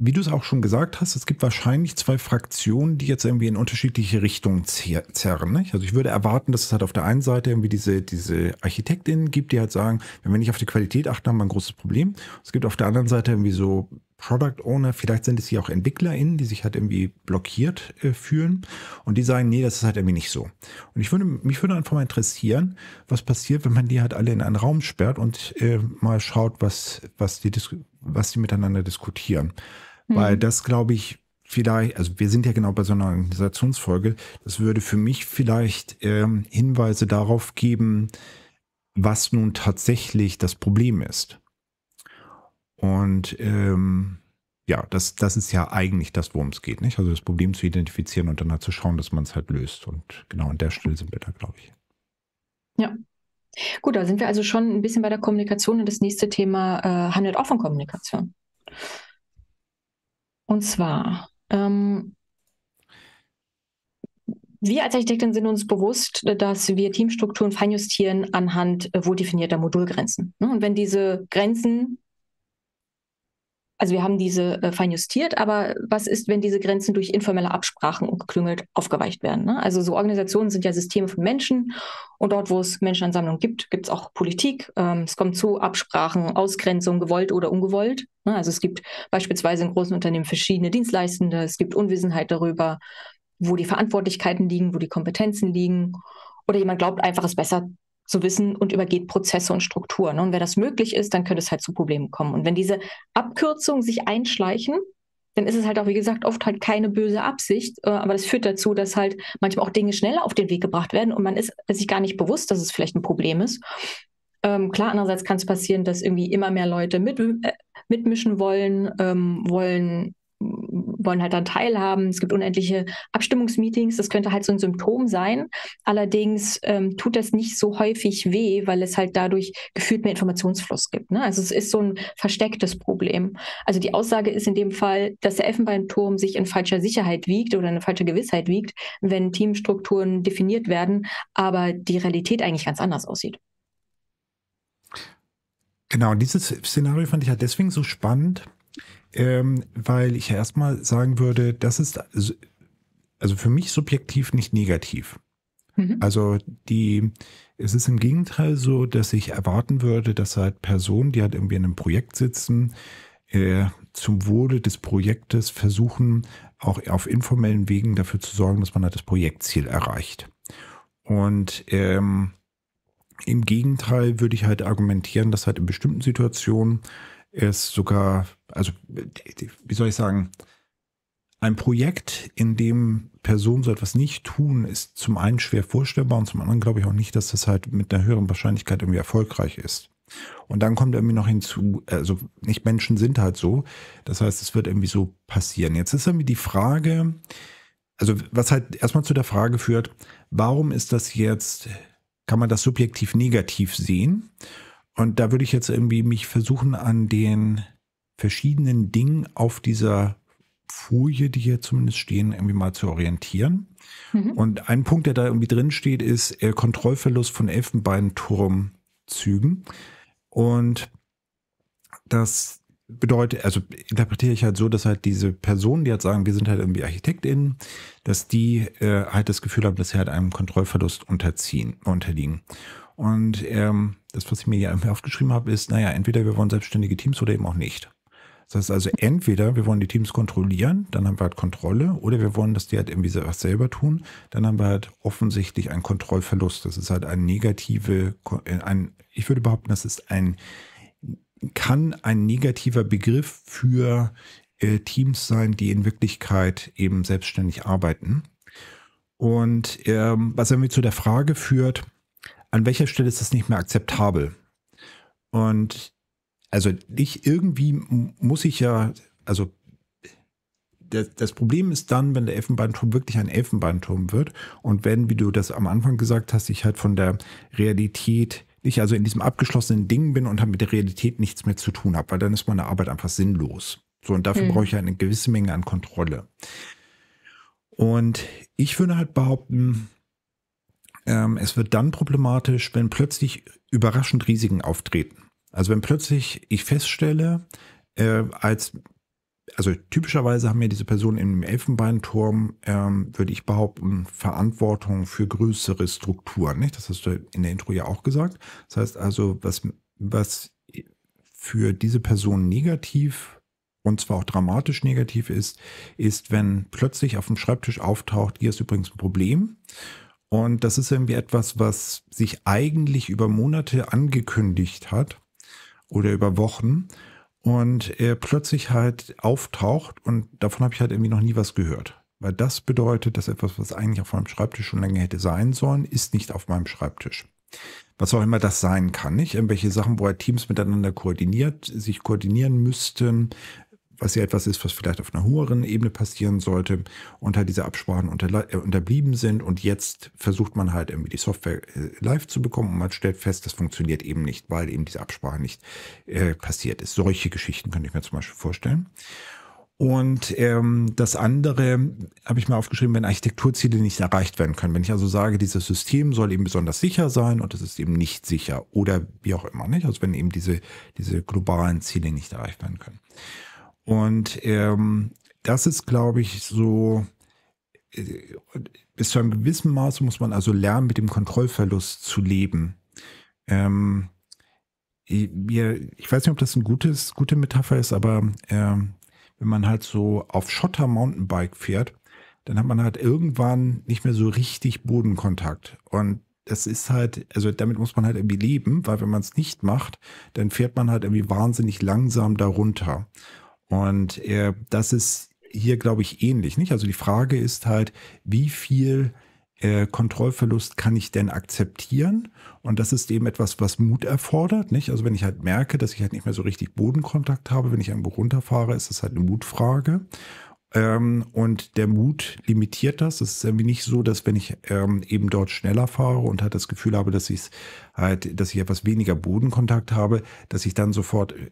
wie du es auch schon gesagt hast, es gibt wahrscheinlich zwei Fraktionen, die jetzt irgendwie in unterschiedliche Richtungen zerren. Nicht? Also ich würde erwarten, dass es halt auf der einen Seite irgendwie diese, diese ArchitektInnen gibt, die halt sagen, wenn wir nicht auf die Qualität achten, haben wir ein großes Problem. Es gibt auf der anderen Seite irgendwie so Product Owner, vielleicht sind es ja auch EntwicklerInnen, die sich halt irgendwie blockiert äh, fühlen und die sagen, nee, das ist halt irgendwie nicht so. Und ich würde, mich würde einfach mal interessieren, was passiert, wenn man die halt alle in einen Raum sperrt und äh, mal schaut, was, was, die, was die miteinander diskutieren. Mhm. Weil das, glaube ich, vielleicht, also wir sind ja genau bei so einer Organisationsfolge, das würde für mich vielleicht ähm, Hinweise darauf geben, was nun tatsächlich das Problem ist. Und ähm, ja, das, das ist ja eigentlich das, worum es geht, nicht? Also das Problem zu identifizieren und danach halt zu schauen, dass man es halt löst. Und genau an der Stelle sind wir da, glaube ich. Ja. Gut, da sind wir also schon ein bisschen bei der Kommunikation und das nächste Thema äh, handelt auch von Kommunikation. Und zwar, ähm, wir als Architektin sind uns bewusst, dass wir Teamstrukturen feinjustieren anhand äh, wohl definierter Modulgrenzen. Ne? Und wenn diese Grenzen also wir haben diese äh, justiert, aber was ist, wenn diese Grenzen durch informelle Absprachen und geklüngelt aufgeweicht werden? Ne? Also so Organisationen sind ja Systeme von Menschen und dort, wo es Menschenansammlungen gibt, gibt es auch Politik. Ähm, es kommt zu Absprachen, Ausgrenzung, gewollt oder ungewollt. Ne? Also es gibt beispielsweise in großen Unternehmen verschiedene Dienstleistende, es gibt Unwissenheit darüber, wo die Verantwortlichkeiten liegen, wo die Kompetenzen liegen. Oder jemand glaubt einfach, es besser zu wissen und übergeht Prozesse und Strukturen. Ne? Und wenn das möglich ist, dann könnte es halt zu Problemen kommen. Und wenn diese Abkürzungen sich einschleichen, dann ist es halt auch, wie gesagt, oft halt keine böse Absicht, äh, aber das führt dazu, dass halt manchmal auch Dinge schneller auf den Weg gebracht werden und man ist sich gar nicht bewusst, dass es vielleicht ein Problem ist. Ähm, klar, andererseits kann es passieren, dass irgendwie immer mehr Leute mit, äh, mitmischen wollen, ähm, wollen wollen halt dann teilhaben. Es gibt unendliche Abstimmungsmeetings. Das könnte halt so ein Symptom sein. Allerdings ähm, tut das nicht so häufig weh, weil es halt dadurch gefühlt mehr Informationsfluss gibt. Ne? Also es ist so ein verstecktes Problem. Also die Aussage ist in dem Fall, dass der Elfenbeinturm sich in falscher Sicherheit wiegt oder in falscher Gewissheit wiegt, wenn Teamstrukturen definiert werden, aber die Realität eigentlich ganz anders aussieht. Genau, dieses Szenario fand ich halt deswegen so spannend, ähm, weil ich ja erstmal sagen würde, das ist also für mich subjektiv nicht negativ. Mhm. Also die, es ist im Gegenteil so, dass ich erwarten würde, dass halt Personen, die halt irgendwie in einem Projekt sitzen, äh, zum Wohle des Projektes versuchen, auch auf informellen Wegen dafür zu sorgen, dass man halt das Projektziel erreicht. Und ähm, im Gegenteil würde ich halt argumentieren, dass halt in bestimmten Situationen er ist sogar, also wie soll ich sagen, ein Projekt, in dem Personen so etwas nicht tun, ist zum einen schwer vorstellbar und zum anderen glaube ich auch nicht, dass das halt mit einer höheren Wahrscheinlichkeit irgendwie erfolgreich ist. Und dann kommt irgendwie noch hinzu, also nicht Menschen sind halt so. Das heißt, es wird irgendwie so passieren. Jetzt ist irgendwie die Frage, also was halt erstmal zu der Frage führt, warum ist das jetzt, kann man das subjektiv negativ sehen? Und da würde ich jetzt irgendwie mich versuchen, an den verschiedenen Dingen auf dieser Folie, die hier zumindest stehen, irgendwie mal zu orientieren. Mhm. Und ein Punkt, der da irgendwie drin steht, ist äh, Kontrollverlust von Elfenbeinturmzügen. Und das bedeutet, also interpretiere ich halt so, dass halt diese Personen, die halt sagen, wir sind halt irgendwie ArchitektInnen, dass die äh, halt das Gefühl haben, dass sie halt einem Kontrollverlust unterziehen, unterliegen. Und ähm, das, was ich mir hier aufgeschrieben habe, ist, naja, entweder wir wollen selbstständige Teams oder eben auch nicht. Das heißt also, entweder wir wollen die Teams kontrollieren, dann haben wir halt Kontrolle, oder wir wollen, dass die halt irgendwie was selber tun, dann haben wir halt offensichtlich einen Kontrollverlust. Das ist halt ein negative, ein, ich würde behaupten, das ist ein, kann ein negativer Begriff für äh, Teams sein, die in Wirklichkeit eben selbstständig arbeiten. Und ähm, was irgendwie zu der Frage führt, an welcher Stelle ist das nicht mehr akzeptabel? Und also ich irgendwie muss ich ja, also das, das Problem ist dann, wenn der Elfenbeinturm wirklich ein Elfenbeinturm wird und wenn, wie du das am Anfang gesagt hast, ich halt von der Realität ich also in diesem abgeschlossenen Ding bin und habe halt mit der Realität nichts mehr zu tun habe, weil dann ist meine Arbeit einfach sinnlos. So, und dafür hm. brauche ich eine gewisse Menge an Kontrolle. Und ich würde halt behaupten, ähm, es wird dann problematisch, wenn plötzlich überraschend Risiken auftreten. Also wenn plötzlich ich feststelle, äh, als also typischerweise haben ja diese Personen im Elfenbeinturm, ähm, würde ich behaupten, Verantwortung für größere Strukturen. Nicht? Das hast du in der Intro ja auch gesagt. Das heißt also, was, was für diese Person negativ und zwar auch dramatisch negativ ist, ist, wenn plötzlich auf dem Schreibtisch auftaucht, hier ist übrigens ein Problem und das ist irgendwie etwas, was sich eigentlich über Monate angekündigt hat oder über Wochen und äh, plötzlich halt auftaucht und davon habe ich halt irgendwie noch nie was gehört. Weil das bedeutet, dass etwas, was eigentlich auf meinem Schreibtisch schon länger hätte sein sollen, ist nicht auf meinem Schreibtisch. Was auch immer das sein kann, nicht? Irgendwelche Sachen, wo er halt Teams miteinander koordiniert, sich koordinieren müssten, was ja etwas ist, was vielleicht auf einer höheren Ebene passieren sollte, unter halt diese Absprachen äh, unterblieben sind und jetzt versucht man halt irgendwie die Software äh, live zu bekommen und man stellt fest, das funktioniert eben nicht, weil eben diese Absprache nicht äh, passiert ist. Solche Geschichten könnte ich mir zum Beispiel vorstellen. Und ähm, das andere habe ich mir aufgeschrieben, wenn Architekturziele nicht erreicht werden können. Wenn ich also sage, dieses System soll eben besonders sicher sein und es ist eben nicht sicher oder wie auch immer, nicht? Also wenn eben diese, diese globalen Ziele nicht erreicht werden können. Und ähm, das ist, glaube ich, so, äh, bis zu einem gewissen Maße muss man also lernen, mit dem Kontrollverlust zu leben. Ähm, ich, ich weiß nicht, ob das eine gute Metapher ist, aber äh, wenn man halt so auf Schotter Mountainbike fährt, dann hat man halt irgendwann nicht mehr so richtig Bodenkontakt. Und das ist halt, also damit muss man halt irgendwie leben, weil wenn man es nicht macht, dann fährt man halt irgendwie wahnsinnig langsam darunter. Und äh, das ist hier, glaube ich, ähnlich. Nicht? Also die Frage ist halt, wie viel äh, Kontrollverlust kann ich denn akzeptieren? Und das ist eben etwas, was Mut erfordert. Nicht? Also wenn ich halt merke, dass ich halt nicht mehr so richtig Bodenkontakt habe, wenn ich irgendwo runterfahre, ist das halt eine Mutfrage. Ähm, und der Mut limitiert das. Es ist irgendwie nicht so, dass wenn ich ähm, eben dort schneller fahre und halt das Gefühl habe, dass ich halt, dass ich etwas weniger Bodenkontakt habe, dass ich dann sofort äh,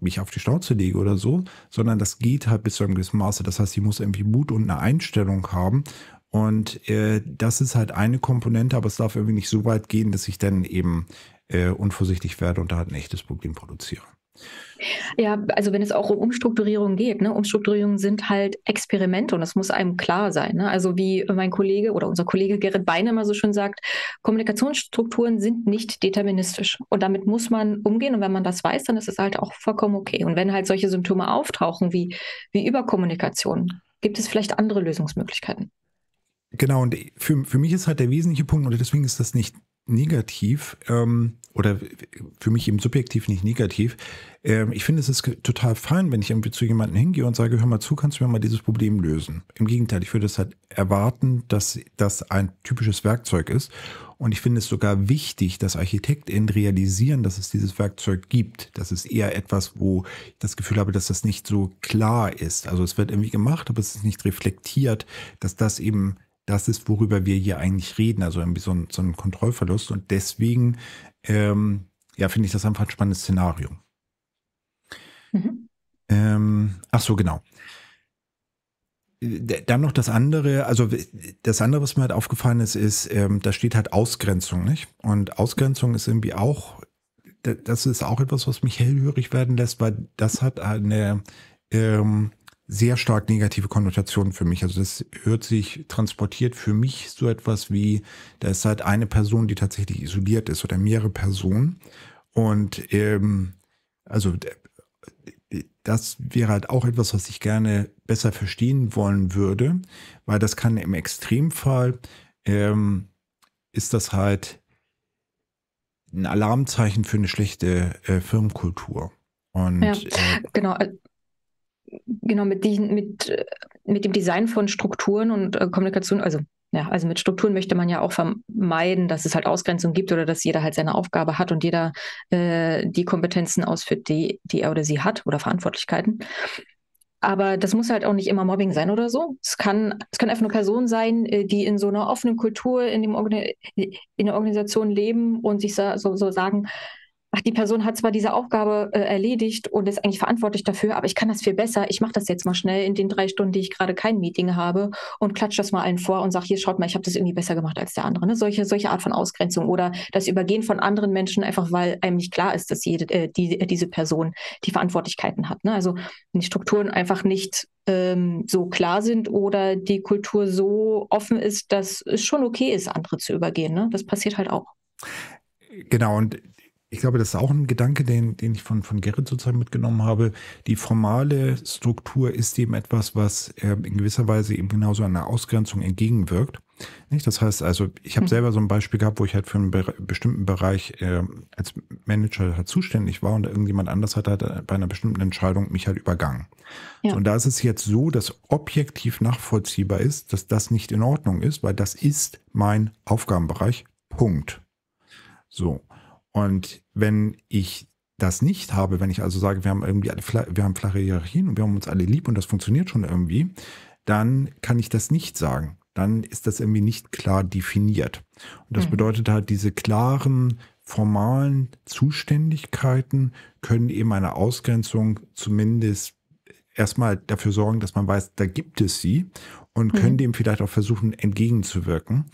mich auf die Schnauze lege oder so, sondern das geht halt bis zu einem gewissen Maße. Das heißt, ich muss irgendwie Mut und eine Einstellung haben. Und äh, das ist halt eine Komponente, aber es darf irgendwie nicht so weit gehen, dass ich dann eben äh, unvorsichtig werde und da halt ein echtes Problem produziere. Ja, also wenn es auch um Umstrukturierung geht, ne? Umstrukturierungen sind halt Experimente und das muss einem klar sein. Ne? Also wie mein Kollege oder unser Kollege Gerrit Beine immer so schön sagt, Kommunikationsstrukturen sind nicht deterministisch und damit muss man umgehen und wenn man das weiß, dann ist es halt auch vollkommen okay. Und wenn halt solche Symptome auftauchen wie, wie Überkommunikation, gibt es vielleicht andere Lösungsmöglichkeiten. Genau, und für, für mich ist halt der wesentliche Punkt, oder deswegen ist das nicht negativ, ähm, oder für mich eben subjektiv nicht negativ. Ähm, ich finde, es ist total fein, wenn ich irgendwie zu jemandem hingehe und sage, hör mal zu, kannst du mir mal dieses Problem lösen? Im Gegenteil, ich würde es halt erwarten, dass das ein typisches Werkzeug ist. Und ich finde es sogar wichtig, dass ArchitektInnen realisieren, dass es dieses Werkzeug gibt. Das ist eher etwas, wo ich das Gefühl habe, dass das nicht so klar ist. Also es wird irgendwie gemacht, aber es ist nicht reflektiert, dass das eben das ist, worüber wir hier eigentlich reden, also irgendwie so ein, so ein Kontrollverlust. Und deswegen ähm, ja, finde ich das einfach ein spannendes Szenario. Mhm. Ähm, ach so, genau. Äh, dann noch das andere, also das andere, was mir halt aufgefallen ist, ist, ähm, da steht halt Ausgrenzung, nicht? Und Ausgrenzung ist irgendwie auch, das ist auch etwas, was mich hellhörig werden lässt, weil das hat eine, ähm, sehr stark negative Konnotationen für mich. Also das hört sich transportiert für mich so etwas wie, da ist halt eine Person, die tatsächlich isoliert ist oder mehrere Personen. Und ähm, also das wäre halt auch etwas, was ich gerne besser verstehen wollen würde, weil das kann im Extremfall ähm, ist das halt ein Alarmzeichen für eine schlechte äh, Firmenkultur. Und, ja, äh, genau genau mit, die, mit, mit dem Design von Strukturen und äh, Kommunikation, also ja, also mit Strukturen möchte man ja auch vermeiden, dass es halt Ausgrenzung gibt oder dass jeder halt seine Aufgabe hat und jeder äh, die Kompetenzen ausführt, die, die er oder sie hat oder Verantwortlichkeiten. Aber das muss halt auch nicht immer Mobbing sein oder so. Es kann, es kann einfach eine Person sein, äh, die in so einer offenen Kultur in, dem Organ in der Organisation leben und sich so, so sagen, ach, die Person hat zwar diese Aufgabe äh, erledigt und ist eigentlich verantwortlich dafür, aber ich kann das viel besser. Ich mache das jetzt mal schnell in den drei Stunden, die ich gerade kein Meeting habe und klatsche das mal allen vor und sage, hier, schaut mal, ich habe das irgendwie besser gemacht als der andere. Ne? Solche, solche Art von Ausgrenzung oder das Übergehen von anderen Menschen, einfach weil einem nicht klar ist, dass jede, äh, die, äh, diese Person die Verantwortlichkeiten hat. Ne? Also wenn die Strukturen einfach nicht ähm, so klar sind oder die Kultur so offen ist, dass es schon okay ist, andere zu übergehen. Ne? Das passiert halt auch. Genau, und ich glaube, das ist auch ein Gedanke, den, den ich von, von Gerrit sozusagen mitgenommen habe. Die formale Struktur ist eben etwas, was äh, in gewisser Weise eben genauso einer Ausgrenzung entgegenwirkt. Nicht? Das heißt also, ich habe mhm. selber so ein Beispiel gehabt, wo ich halt für einen Be bestimmten Bereich äh, als Manager halt zuständig war und irgendjemand anders hat halt äh, bei einer bestimmten Entscheidung mich halt übergangen. Ja. So, und da ist es jetzt so, dass objektiv nachvollziehbar ist, dass das nicht in Ordnung ist, weil das ist mein Aufgabenbereich. Punkt. So. Und wenn ich das nicht habe, wenn ich also sage, wir haben irgendwie alle, wir haben flache Hierarchien und wir haben uns alle lieb und das funktioniert schon irgendwie, dann kann ich das nicht sagen. Dann ist das irgendwie nicht klar definiert. Und das mhm. bedeutet halt, diese klaren formalen Zuständigkeiten können eben eine Ausgrenzung zumindest erstmal dafür sorgen, dass man weiß, da gibt es sie und können mhm. dem vielleicht auch versuchen, entgegenzuwirken.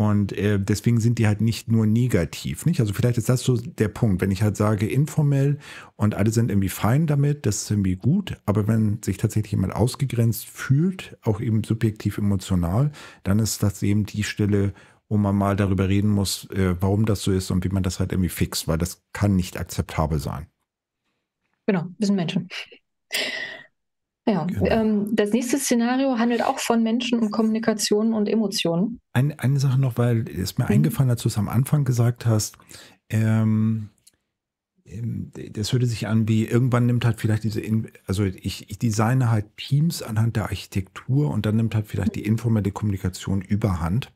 Und äh, deswegen sind die halt nicht nur negativ, nicht? Also vielleicht ist das so der Punkt, wenn ich halt sage informell und alle sind irgendwie fein damit, das ist irgendwie gut, aber wenn sich tatsächlich jemand ausgegrenzt fühlt, auch eben subjektiv emotional, dann ist das eben die Stelle, wo man mal darüber reden muss, äh, warum das so ist und wie man das halt irgendwie fixt, weil das kann nicht akzeptabel sein. Genau, wir sind Menschen. Ja, genau. ähm, das nächste Szenario handelt auch von Menschen und Kommunikation und Emotionen. Ein, eine Sache noch, weil es mir mhm. eingefallen, als du es am Anfang gesagt hast, ähm, ähm, das hörte sich an wie, irgendwann nimmt halt vielleicht diese, also ich, ich designe halt Teams anhand der Architektur und dann nimmt halt vielleicht die informelle Kommunikation überhand.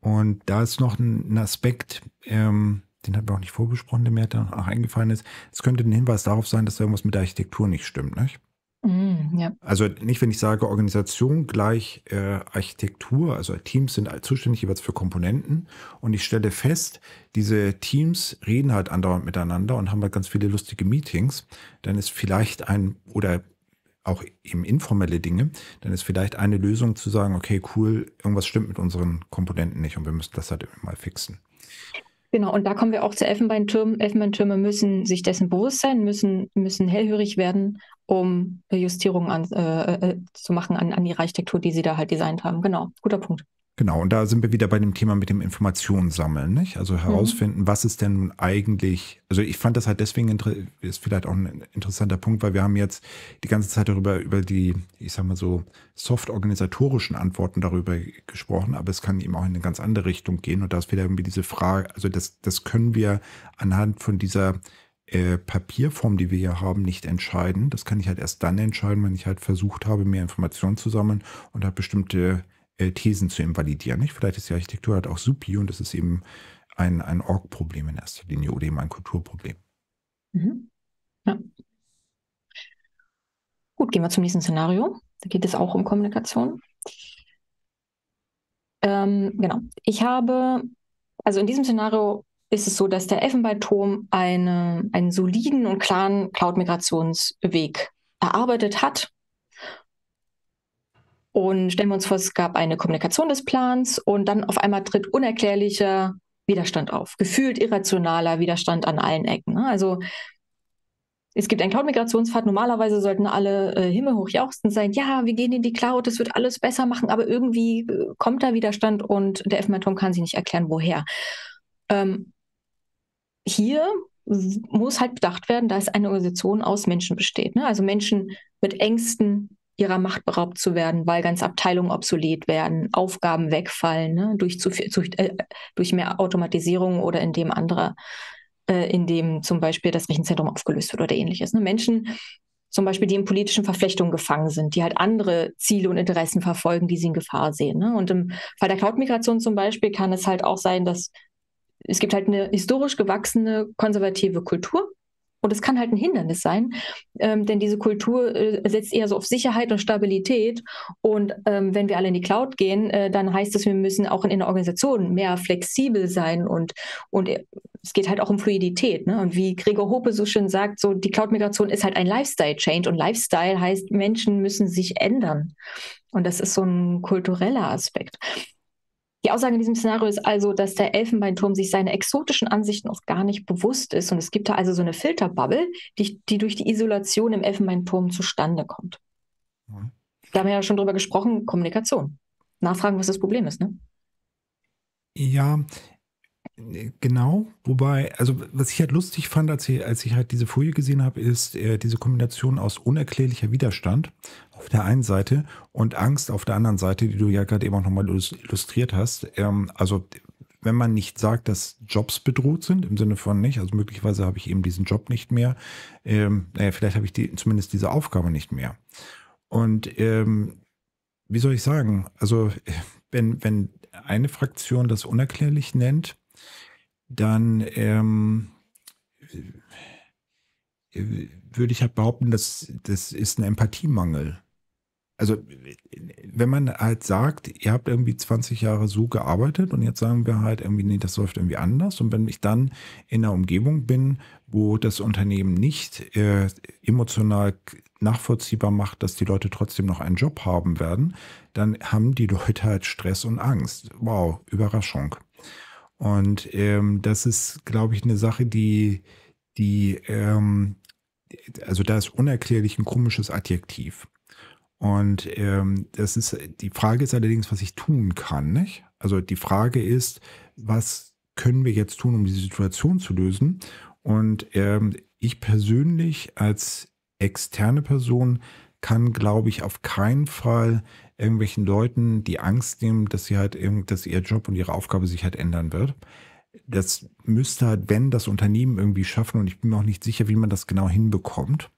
Und da ist noch ein, Aspekt, ähm, den hatten wir auch nicht vorgesprochen, der mir auch eingefallen ist. Es könnte ein Hinweis darauf sein, dass irgendwas mit der Architektur nicht stimmt, nicht? Mm, ja. Also nicht, wenn ich sage Organisation gleich äh, Architektur, also Teams sind zuständig jeweils für Komponenten und ich stelle fest, diese Teams reden halt andauernd miteinander und haben halt ganz viele lustige Meetings, dann ist vielleicht ein oder auch eben informelle Dinge, dann ist vielleicht eine Lösung zu sagen, okay, cool, irgendwas stimmt mit unseren Komponenten nicht und wir müssen das halt mal fixen. Genau, und da kommen wir auch zu Elfenbeintürmen. Elfenbeintürme müssen sich dessen bewusst sein, müssen, müssen hellhörig werden um Justierungen an, äh, äh, zu machen an, an ihre Architektur, die sie da halt designt haben. Genau, guter Punkt. Genau, und da sind wir wieder bei dem Thema mit dem Informationssammeln, nicht? Also mhm. herausfinden, mhm. was ist denn nun eigentlich, also ich fand das halt deswegen, ist vielleicht auch ein interessanter Punkt, weil wir haben jetzt die ganze Zeit darüber, über die, ich sag mal so, soft organisatorischen Antworten darüber gesprochen, aber es kann eben auch in eine ganz andere Richtung gehen und da ist wieder irgendwie diese Frage, also das, das können wir anhand von dieser äh, Papierform, die wir hier haben, nicht entscheiden. Das kann ich halt erst dann entscheiden, wenn ich halt versucht habe, mehr Informationen zu sammeln und halt bestimmte äh, Thesen zu invalidieren. Nicht? Vielleicht ist die Architektur halt auch supi und das ist eben ein, ein Org-Problem in erster Linie oder eben ein Kulturproblem. Mhm. Ja. Gut, gehen wir zum nächsten Szenario. Da geht es auch um Kommunikation. Ähm, genau. Ich habe, also in diesem Szenario ist es so, dass der Elfenbeinturm eine, einen soliden und klaren Cloud-Migrationsweg erarbeitet hat. Und stellen wir uns vor, es gab eine Kommunikation des Plans und dann auf einmal tritt unerklärlicher Widerstand auf, gefühlt irrationaler Widerstand an allen Ecken. Ne? Also es gibt einen Cloud-Migrationspfad. Normalerweise sollten alle äh, himmelhoch jauchzend sein. Ja, wir gehen in die Cloud, es wird alles besser machen, aber irgendwie äh, kommt da Widerstand und der Elfenbeinturm kann sich nicht erklären, woher. Ähm, hier muss halt bedacht werden, dass eine Organisation aus Menschen besteht. Ne? Also Menschen mit Ängsten, ihrer Macht beraubt zu werden, weil ganz Abteilungen obsolet werden, Aufgaben wegfallen, ne? durch, zu viel, durch, äh, durch mehr Automatisierung oder indem andere, äh, indem zum Beispiel das Rechenzentrum aufgelöst wird oder ähnliches. Ne? Menschen, zum Beispiel, die in politischen Verflechtungen gefangen sind, die halt andere Ziele und Interessen verfolgen, die sie in Gefahr sehen. Ne? Und im Fall der Cloud-Migration zum Beispiel kann es halt auch sein, dass es gibt halt eine historisch gewachsene konservative Kultur. Und es kann halt ein Hindernis sein, ähm, denn diese Kultur äh, setzt eher so auf Sicherheit und Stabilität. Und ähm, wenn wir alle in die Cloud gehen, äh, dann heißt das, wir müssen auch in, in der Organisation mehr flexibel sein und, und äh, es geht halt auch um Fluidität. Ne? Und wie Gregor Hope so schön sagt, so die Cloud-Migration ist halt ein Lifestyle-Change und Lifestyle heißt, Menschen müssen sich ändern. Und das ist so ein kultureller Aspekt. Die Aussage in diesem Szenario ist also, dass der Elfenbeinturm sich seiner exotischen Ansichten oft gar nicht bewusst ist. Und es gibt da also so eine Filterbubble, die, die durch die Isolation im Elfenbeinturm zustande kommt. Mhm. Da haben wir ja schon drüber gesprochen, Kommunikation. Nachfragen, was das Problem ist, ne? Ja, Genau, wobei, also was ich halt lustig fand, als ich, als ich halt diese Folie gesehen habe, ist äh, diese Kombination aus unerklärlicher Widerstand auf der einen Seite und Angst auf der anderen Seite, die du ja gerade eben auch nochmal illustriert hast. Ähm, also wenn man nicht sagt, dass Jobs bedroht sind, im Sinne von nicht, also möglicherweise habe ich eben diesen Job nicht mehr, ähm, naja, vielleicht habe ich die, zumindest diese Aufgabe nicht mehr. Und ähm, wie soll ich sagen, also wenn, wenn eine Fraktion das unerklärlich nennt, dann ähm, würde ich halt behaupten, dass das ist ein Empathiemangel. Also wenn man halt sagt, ihr habt irgendwie 20 Jahre so gearbeitet und jetzt sagen wir halt irgendwie, nee, das läuft irgendwie anders. Und wenn ich dann in einer Umgebung bin, wo das Unternehmen nicht äh, emotional nachvollziehbar macht, dass die Leute trotzdem noch einen Job haben werden, dann haben die Leute halt Stress und Angst. Wow, Überraschung. Und ähm, das ist, glaube ich, eine Sache, die, die ähm, also da ist unerklärlich ein komisches Adjektiv. Und ähm, das ist, die Frage ist allerdings, was ich tun kann. Nicht? Also die Frage ist, was können wir jetzt tun, um die Situation zu lösen? Und ähm, ich persönlich als externe Person kann, glaube ich, auf keinen Fall irgendwelchen Leuten die Angst nehmen, dass sie halt, dass ihr Job und ihre Aufgabe sich halt ändern wird das müsste halt, wenn das Unternehmen irgendwie schaffen, und ich bin mir auch nicht sicher, wie man das genau hinbekommt.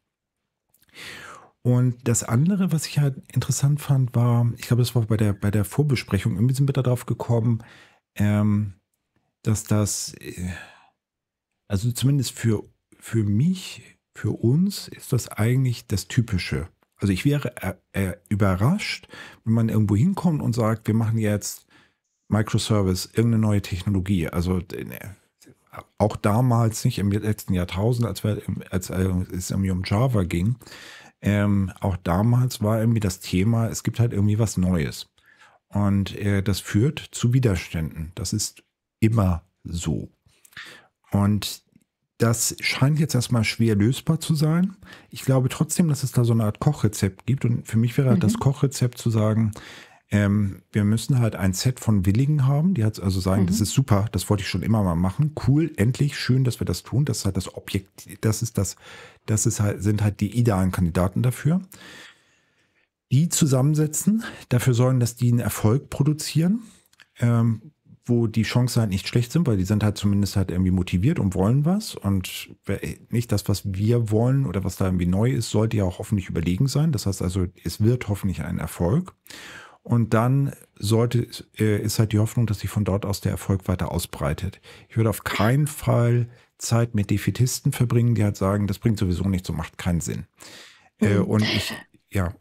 Und das andere, was ich halt interessant fand, war, ich glaube, das war bei der, bei der Vorbesprechung, irgendwie sind wir darauf gekommen, ähm, dass das, äh, also zumindest für, für mich, für uns ist das eigentlich das Typische. Also ich wäre äh, äh überrascht, wenn man irgendwo hinkommt und sagt, wir machen jetzt Microservice, irgendeine neue Technologie. Also auch damals, nicht im letzten Jahrtausend, als, wir, als äh, es irgendwie um Java ging, ähm, auch damals war irgendwie das Thema, es gibt halt irgendwie was Neues. Und äh, das führt zu Widerständen. Das ist immer so. Und das scheint jetzt erstmal schwer lösbar zu sein. Ich glaube trotzdem, dass es da so eine Art Kochrezept gibt. Und für mich wäre halt mhm. das Kochrezept zu sagen, ähm, wir müssen halt ein Set von Willigen haben, die halt also sagen, mhm. das ist super, das wollte ich schon immer mal machen. Cool, endlich, schön, dass wir das tun. Das ist halt das Objekt, das ist das, das ist halt, sind halt die idealen Kandidaten dafür. Die zusammensetzen, dafür sorgen, dass die einen Erfolg produzieren, ähm, wo die Chancen halt nicht schlecht sind, weil die sind halt zumindest halt irgendwie motiviert und wollen was. Und nicht das, was wir wollen oder was da irgendwie neu ist, sollte ja auch hoffentlich überlegen sein. Das heißt also, es wird hoffentlich ein Erfolg. Und dann sollte, äh, ist halt die Hoffnung, dass sich von dort aus der Erfolg weiter ausbreitet. Ich würde auf keinen Fall Zeit mit Defitisten verbringen, die halt sagen, das bringt sowieso nichts und macht keinen Sinn. Äh, mhm. und ich, ja,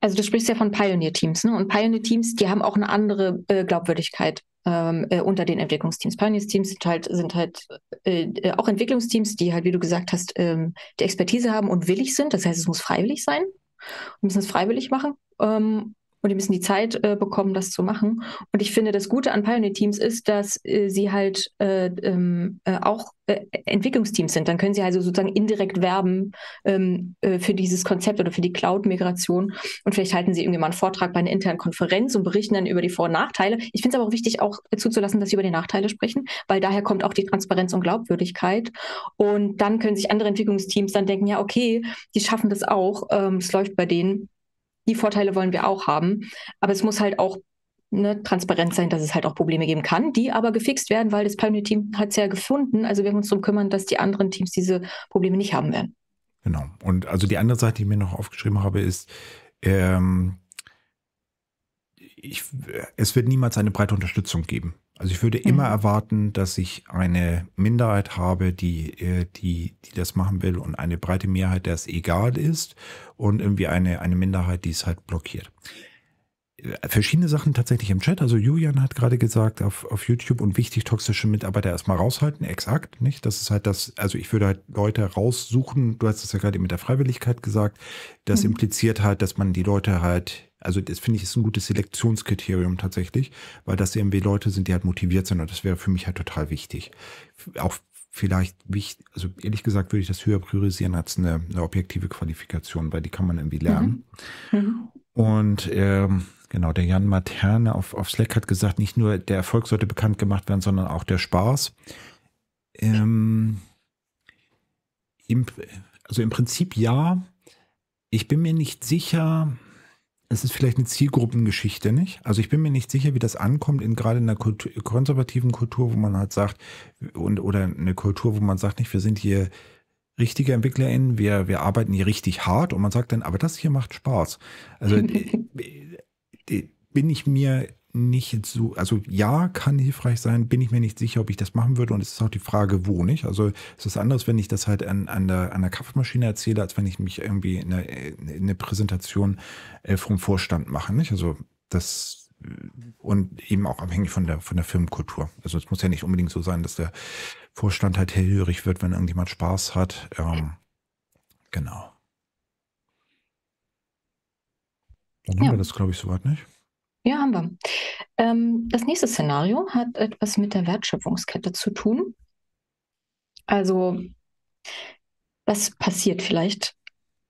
also du sprichst ja von Pioneer-Teams, ne? Und Pioneer-Teams, die haben auch eine andere äh, Glaubwürdigkeit ähm, äh, unter den Entwicklungsteams. Pioneer-Teams sind halt, sind halt äh, äh, auch Entwicklungsteams, die halt, wie du gesagt hast, ähm, die Expertise haben und willig sind. Das heißt, es muss freiwillig sein. Wir müssen es freiwillig machen. Ähm, und die müssen die Zeit äh, bekommen, das zu machen. Und ich finde, das Gute an Pioneer-Teams ist, dass äh, sie halt äh, ähm, äh auch äh, Entwicklungsteams sind. Dann können sie also sozusagen indirekt werben ähm, äh, für dieses Konzept oder für die Cloud-Migration. Und vielleicht halten sie irgendwie mal einen Vortrag bei einer internen Konferenz und berichten dann über die Vor- und Nachteile. Ich finde es aber auch wichtig, auch zuzulassen, dass sie über die Nachteile sprechen, weil daher kommt auch die Transparenz und Glaubwürdigkeit. Und dann können sich andere Entwicklungsteams dann denken, ja, okay, die schaffen das auch, ähm, es ähm, läuft bei denen die Vorteile wollen wir auch haben. Aber es muss halt auch ne, transparent sein, dass es halt auch Probleme geben kann, die aber gefixt werden, weil das Pioneer-Team hat es ja gefunden. Also wir uns darum kümmern, dass die anderen Teams diese Probleme nicht haben werden. Genau. Und also die andere Seite, die ich mir noch aufgeschrieben habe, ist, ähm, ich, es wird niemals eine breite Unterstützung geben. Also ich würde mhm. immer erwarten, dass ich eine Minderheit habe, die, äh, die, die das machen will und eine breite Mehrheit, der es egal ist und irgendwie eine, eine Minderheit, die es halt blockiert. Äh, verschiedene Sachen tatsächlich im Chat. Also Julian hat gerade gesagt, auf, auf YouTube und wichtig, toxische Mitarbeiter erstmal raushalten. Exakt, nicht? Das ist halt das, also ich würde halt Leute raussuchen. Du hast es ja gerade mit der Freiwilligkeit gesagt. Das mhm. impliziert halt, dass man die Leute halt also das finde ich ist ein gutes Selektionskriterium tatsächlich, weil das irgendwie Leute sind, die halt motiviert sind und das wäre für mich halt total wichtig. Auch vielleicht wichtig, also ehrlich gesagt würde ich das höher priorisieren als eine, eine objektive Qualifikation, weil die kann man irgendwie lernen. Mhm. Mhm. Und ähm, genau, der Jan Materne auf, auf Slack hat gesagt, nicht nur der Erfolg sollte bekannt gemacht werden, sondern auch der Spaß. Ähm, im, also im Prinzip ja. Ich bin mir nicht sicher, es ist vielleicht eine Zielgruppengeschichte, nicht? Also ich bin mir nicht sicher, wie das ankommt, in, gerade in einer Kultur, konservativen Kultur, wo man halt sagt, und, oder eine Kultur, wo man sagt, nicht, wir sind hier richtige EntwicklerInnen, wir, wir arbeiten hier richtig hart und man sagt dann, aber das hier macht Spaß. Also äh, bin ich mir nicht so, also ja, kann hilfreich sein, bin ich mir nicht sicher, ob ich das machen würde und es ist auch die Frage, wo nicht. Also es ist anders, wenn ich das halt an, an, der, an der Kaffeemaschine erzähle, als wenn ich mich irgendwie in eine, in eine Präsentation äh, vom Vorstand mache. Nicht? Also das und eben auch abhängig von der, von der Filmkultur. Also es muss ja nicht unbedingt so sein, dass der Vorstand halt hellhörig wird, wenn irgendjemand Spaß hat. Ähm, genau. Dann ja. haben wir das, glaube ich, soweit, nicht? Ja, haben wir. Ähm, das nächste Szenario hat etwas mit der Wertschöpfungskette zu tun. Also, das passiert vielleicht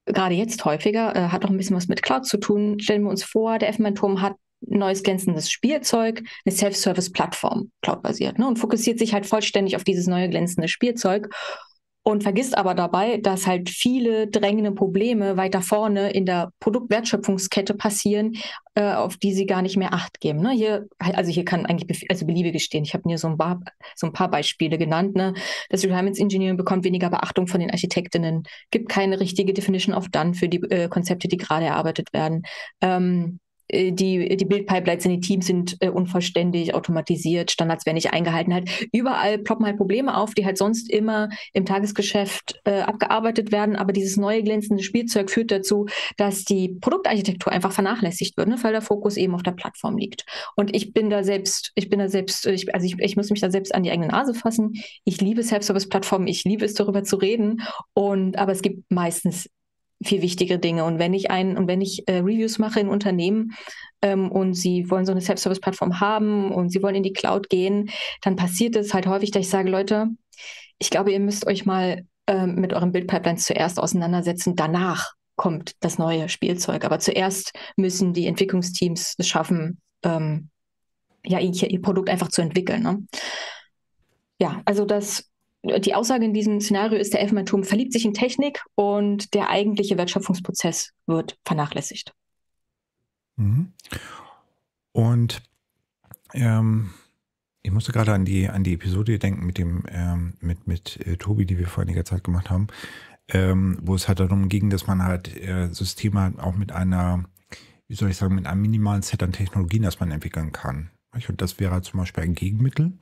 gerade jetzt häufiger, äh, hat auch ein bisschen was mit Cloud zu tun. Stellen wir uns vor, der Elfenbeinturm hat ein neues glänzendes Spielzeug, eine Self-Service-Plattform, cloudbasiert, ne, und fokussiert sich halt vollständig auf dieses neue glänzende Spielzeug und vergisst aber dabei, dass halt viele drängende Probleme weiter vorne in der Produktwertschöpfungskette passieren, äh, auf die sie gar nicht mehr Acht geben. Ne? Hier, also hier kann eigentlich also beliebige stehen. Ich habe mir so ein, paar, so ein paar Beispiele genannt. Ne? Das Requirements Engineering bekommt weniger Beachtung von den Architektinnen, gibt keine richtige Definition of Done für die äh, Konzepte, die gerade erarbeitet werden. Ähm, äh, die, die Bildpipelines in die Teams sind äh, unvollständig, automatisiert, Standards werden nicht eingehalten. Halt überall ploppen halt Probleme auf, die halt sonst immer im Tagesgeschäft äh, abgearbeitet werden. Aber dieses neue glänzende Spielzeug führt dazu, dass die Produktarchitektur einfach vernachlässigt wird, ne? weil der Fokus eben auf der Plattform liegt. Und ich bin da selbst, ich bin da selbst, äh, ich, also ich, ich muss mich da selbst an die eigene Nase fassen. Ich liebe Self-Service-Plattformen, ich liebe es, darüber zu reden. Und aber es gibt meistens viel wichtigere Dinge. Und wenn ich ein, und wenn ich äh, Reviews mache in Unternehmen ähm, und sie wollen so eine Self-Service-Plattform haben und sie wollen in die Cloud gehen, dann passiert es halt häufig, dass ich sage, Leute, ich glaube, ihr müsst euch mal ähm, mit euren Bildpipelines zuerst auseinandersetzen. Danach kommt das neue Spielzeug. Aber zuerst müssen die Entwicklungsteams es schaffen, ähm, ja, ihr, ihr, Produkt einfach zu entwickeln. Ne? Ja, also das die Aussage in diesem Szenario ist, der Elfenbeinturm verliebt sich in Technik und der eigentliche Wertschöpfungsprozess wird vernachlässigt. Mhm. Und ähm, ich musste gerade an die, an die Episode denken mit dem, ähm, mit, mit äh, Tobi, die wir vor einiger Zeit gemacht haben, ähm, wo es halt darum ging, dass man halt äh, Systeme halt auch mit einer, wie soll ich sagen, mit einem minimalen Set an Technologien, das man entwickeln kann. Und das wäre halt zum Beispiel ein Gegenmittel.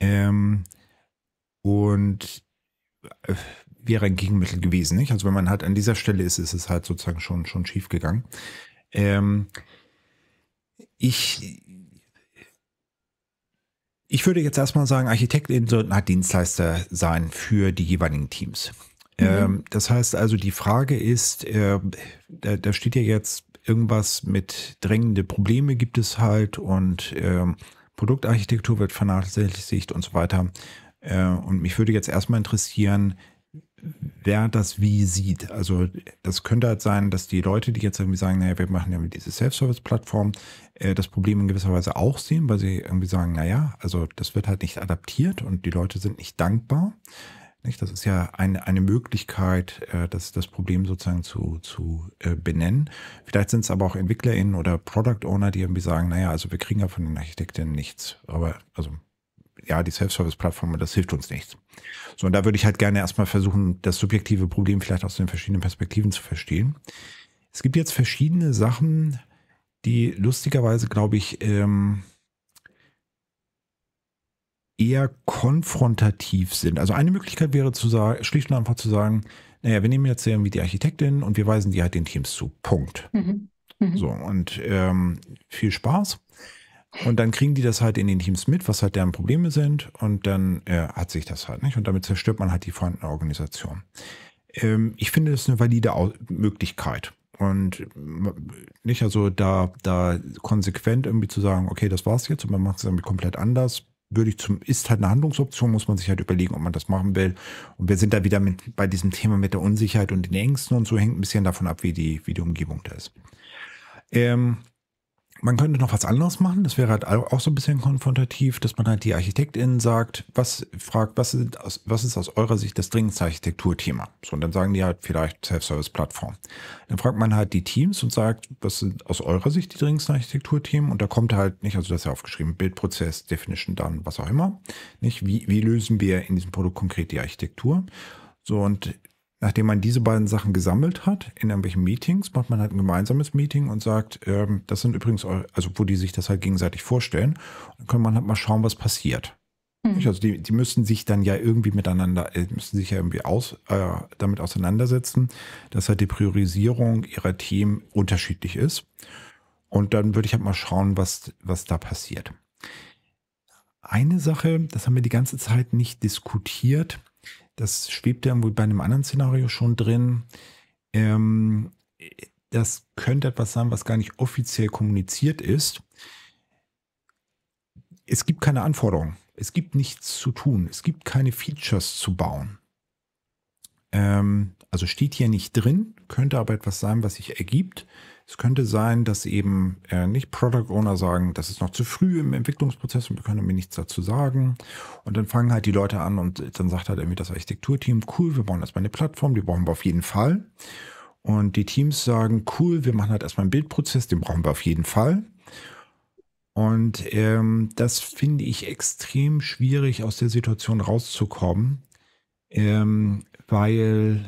Ähm, und äh, wäre ein Gegenmittel gewesen. Nicht? Also wenn man halt an dieser Stelle ist, ist es halt sozusagen schon, schon schief gegangen. Ähm, ich, ich würde jetzt erstmal sagen, Architektin sollten halt Dienstleister sein für die jeweiligen Teams. Mhm. Ähm, das heißt also, die Frage ist, äh, da, da, steht ja jetzt irgendwas mit drängende Probleme gibt es halt und ähm, Produktarchitektur wird vernachlässigt und so weiter. Äh, und mich würde jetzt erstmal interessieren, wer das wie sieht. Also das könnte halt sein, dass die Leute, die jetzt irgendwie sagen, naja, wir machen ja diese Self-Service-Plattform, äh, das Problem in gewisser Weise auch sehen, weil sie irgendwie sagen, naja, also das wird halt nicht adaptiert und die Leute sind nicht dankbar. Das ist ja eine, eine Möglichkeit, äh, das, das Problem sozusagen zu, zu benennen. Vielleicht sind es aber auch EntwicklerInnen oder Product Owner, die irgendwie sagen, naja, also wir kriegen ja von den Architekten nichts. Aber also ja, die Self-Service-Plattform, das hilft uns nichts. So, und da würde ich halt gerne erstmal versuchen, das subjektive Problem vielleicht aus den verschiedenen Perspektiven zu verstehen. Es gibt jetzt verschiedene Sachen, die lustigerweise, glaube ich, ähm, eher konfrontativ sind. Also eine Möglichkeit wäre zu sagen, schlicht und einfach zu sagen, naja, wir nehmen jetzt irgendwie die Architektin und wir weisen die halt den Teams zu. Punkt. Mhm. Mhm. So, und ähm, viel Spaß. Und dann kriegen die das halt in den Teams mit, was halt deren Probleme sind. Und dann äh, hat sich das halt nicht. Und damit zerstört man halt die vorhandene Organisation. Ähm, ich finde, das ist eine valide Aus Möglichkeit. Und äh, nicht also da, da konsequent irgendwie zu sagen, okay, das war's jetzt und man macht es irgendwie komplett anders, würde ich zum, ist halt eine Handlungsoption, muss man sich halt überlegen, ob man das machen will. Und wir sind da wieder mit, bei diesem Thema mit der Unsicherheit und den Ängsten und so hängt ein bisschen davon ab, wie die, wie die Umgebung da ist. Ähm, man könnte noch was anderes machen, das wäre halt auch so ein bisschen konfrontativ, dass man halt die ArchitektInnen sagt, was fragt, was ist aus, was ist aus eurer Sicht das dringendste Architekturthema? So, und dann sagen die halt vielleicht Self-Service-Plattform. Dann fragt man halt die Teams und sagt, was sind aus eurer Sicht die dringendsten Architekturthemen? Und da kommt halt nicht, also das ist ja aufgeschrieben, Bildprozess, Definition dann, was auch immer. Nicht? Wie, wie lösen wir in diesem Produkt konkret die Architektur? So, und nachdem man diese beiden Sachen gesammelt hat, in irgendwelchen Meetings, macht man halt ein gemeinsames Meeting und sagt, ähm, das sind übrigens, eure, also wo die sich das halt gegenseitig vorstellen, dann kann man halt mal schauen, was passiert. Mhm. Also die, die müssen sich dann ja irgendwie miteinander, äh, müssen sich ja irgendwie aus, äh, damit auseinandersetzen, dass halt die Priorisierung ihrer Themen unterschiedlich ist. Und dann würde ich halt mal schauen, was, was da passiert. Eine Sache, das haben wir die ganze Zeit nicht diskutiert, das schwebt irgendwie bei einem anderen Szenario schon drin. Ähm, das könnte etwas sein, was gar nicht offiziell kommuniziert ist. Es gibt keine Anforderungen. Es gibt nichts zu tun. Es gibt keine Features zu bauen. Ähm, also steht hier nicht drin, könnte aber etwas sein, was sich ergibt. Es könnte sein, dass eben äh, nicht Product Owner sagen, das ist noch zu früh im Entwicklungsprozess und wir können mir nichts dazu sagen. Und dann fangen halt die Leute an und dann sagt halt irgendwie das Architekturteam, cool, wir bauen erstmal eine Plattform, die brauchen wir auf jeden Fall. Und die Teams sagen, cool, wir machen halt erstmal einen Bildprozess, den brauchen wir auf jeden Fall. Und ähm, das finde ich extrem schwierig, aus der Situation rauszukommen, ähm, weil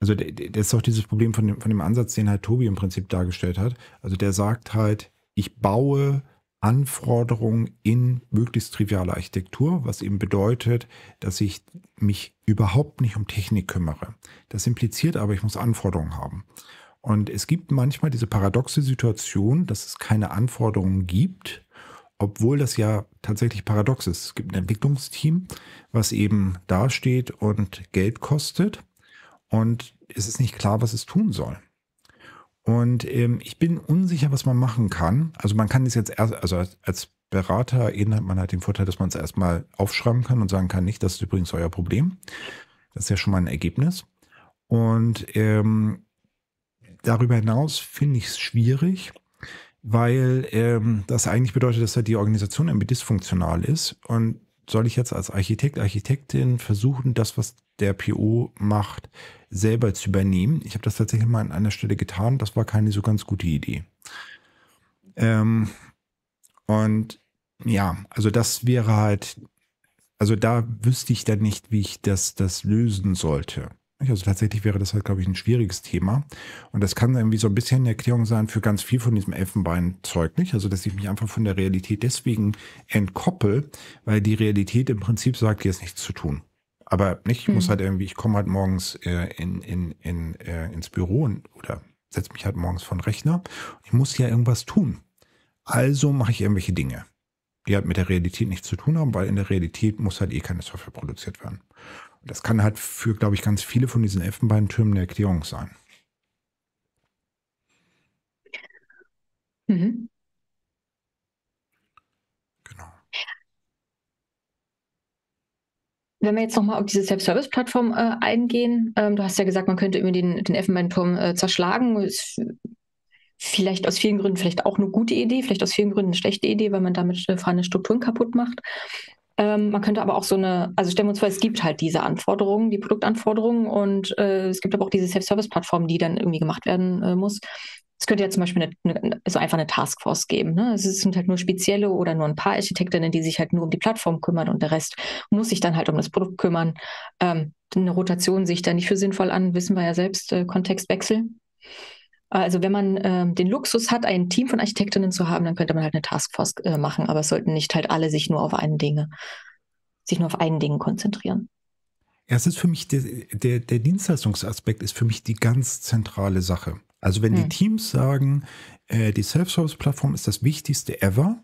also das ist doch dieses Problem von dem, von dem Ansatz, den halt Tobi im Prinzip dargestellt hat. Also der sagt halt, ich baue Anforderungen in möglichst triviale Architektur, was eben bedeutet, dass ich mich überhaupt nicht um Technik kümmere. Das impliziert aber, ich muss Anforderungen haben. Und es gibt manchmal diese paradoxe Situation, dass es keine Anforderungen gibt, obwohl das ja tatsächlich paradox ist. Es gibt ein Entwicklungsteam, was eben dasteht und Geld kostet und es ist nicht klar, was es tun soll. Und ähm, ich bin unsicher, was man machen kann. Also man kann es jetzt erst, also als, als Berater hat man halt den Vorteil, dass man es erstmal aufschreiben kann und sagen kann, nicht, das ist übrigens euer Problem. Das ist ja schon mal ein Ergebnis. Und ähm, darüber hinaus finde ich es schwierig, weil ähm, das eigentlich bedeutet, dass halt die Organisation irgendwie dysfunktional ist. Und soll ich jetzt als Architekt, Architektin versuchen, das, was der PO macht, selber zu übernehmen? Ich habe das tatsächlich mal an einer Stelle getan. Das war keine so ganz gute Idee. Ähm, und ja, also das wäre halt, also da wüsste ich dann nicht, wie ich das, das lösen sollte. Also tatsächlich wäre das halt, glaube ich, ein schwieriges Thema. Und das kann irgendwie so ein bisschen eine Erklärung sein für ganz viel von diesem Elfenbeinzeug, nicht? Also, dass ich mich einfach von der Realität deswegen entkoppel, weil die Realität im Prinzip sagt, hier ist nichts zu tun. Aber nicht, ich muss hm. halt irgendwie, ich komme halt morgens äh, in, in, in, äh, ins Büro und, oder setze mich halt morgens von Rechner. Ich muss ja irgendwas tun. Also mache ich irgendwelche Dinge die halt mit der Realität nichts zu tun haben, weil in der Realität muss halt eh keine Software produziert werden das kann halt für, glaube ich, ganz viele von diesen Elfenbeintürmen eine Erklärung sein. Mhm. Genau. Wenn wir jetzt nochmal auf diese Self-Service-Plattform äh, eingehen, ähm, du hast ja gesagt, man könnte irgendwie den, den Elfenbeinturm äh, zerschlagen. Ist vielleicht aus vielen Gründen vielleicht auch eine gute Idee, vielleicht aus vielen Gründen eine schlechte Idee, weil man damit äh, vorhandene Strukturen kaputt macht. Ähm, man könnte aber auch so eine, also stellen wir uns vor, es gibt halt diese Anforderungen, die Produktanforderungen und äh, es gibt aber auch diese Self-Service-Plattform, die dann irgendwie gemacht werden äh, muss. Es könnte ja zum Beispiel eine, eine, also einfach eine Taskforce geben. Ne? Es sind halt nur spezielle oder nur ein paar Architektinnen, die sich halt nur um die Plattform kümmern und der Rest muss sich dann halt um das Produkt kümmern. Ähm, eine Rotation sehe ich da nicht für sinnvoll an, wissen wir ja selbst, äh, Kontextwechsel. Also wenn man ähm, den Luxus hat, ein Team von Architektinnen zu haben, dann könnte man halt eine Taskforce äh, machen, aber es sollten nicht halt alle sich nur auf einen Dinge, sich nur auf einen Ding konzentrieren. Ja, es ist für mich, der, der, der Dienstleistungsaspekt ist für mich die ganz zentrale Sache. Also wenn hm. die Teams sagen, äh, die Self-Service-Plattform ist das Wichtigste ever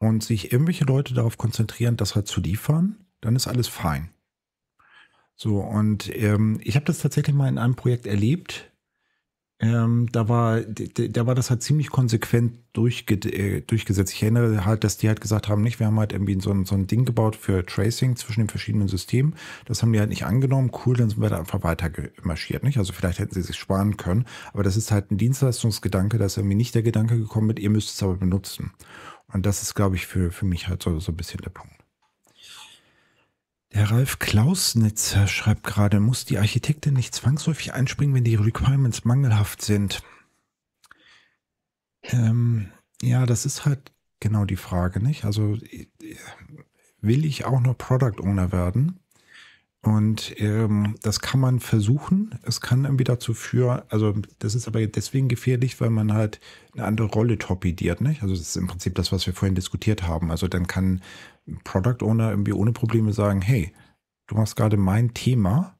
und sich irgendwelche Leute darauf konzentrieren, das halt zu liefern, dann ist alles fein. So, und ähm, ich habe das tatsächlich mal in einem Projekt erlebt, ähm, da war, da war das halt ziemlich konsequent durchge äh, durchgesetzt. Ich erinnere halt, dass die halt gesagt haben, nicht, wir haben halt irgendwie so ein, so ein Ding gebaut für Tracing zwischen den verschiedenen Systemen. Das haben die halt nicht angenommen. Cool, dann sind wir da einfach weiter marschiert, nicht? Also vielleicht hätten sie sich sparen können. Aber das ist halt ein Dienstleistungsgedanke, da ist irgendwie nicht der Gedanke gekommen mit, ihr müsst es aber benutzen. Und das ist, glaube ich, für, für mich halt so, so ein bisschen der Punkt. Der Ralf Klausnitzer schreibt gerade, muss die Architektin nicht zwangsläufig einspringen, wenn die Requirements mangelhaft sind? Ähm, ja, das ist halt genau die Frage, nicht? Also will ich auch noch Product Owner werden? Und ähm, das kann man versuchen. Es kann irgendwie dazu führen, also das ist aber deswegen gefährlich, weil man halt eine andere Rolle torpediert, nicht? Also das ist im Prinzip das, was wir vorhin diskutiert haben. Also dann kann Product Owner irgendwie ohne Probleme sagen, hey, du machst gerade mein Thema.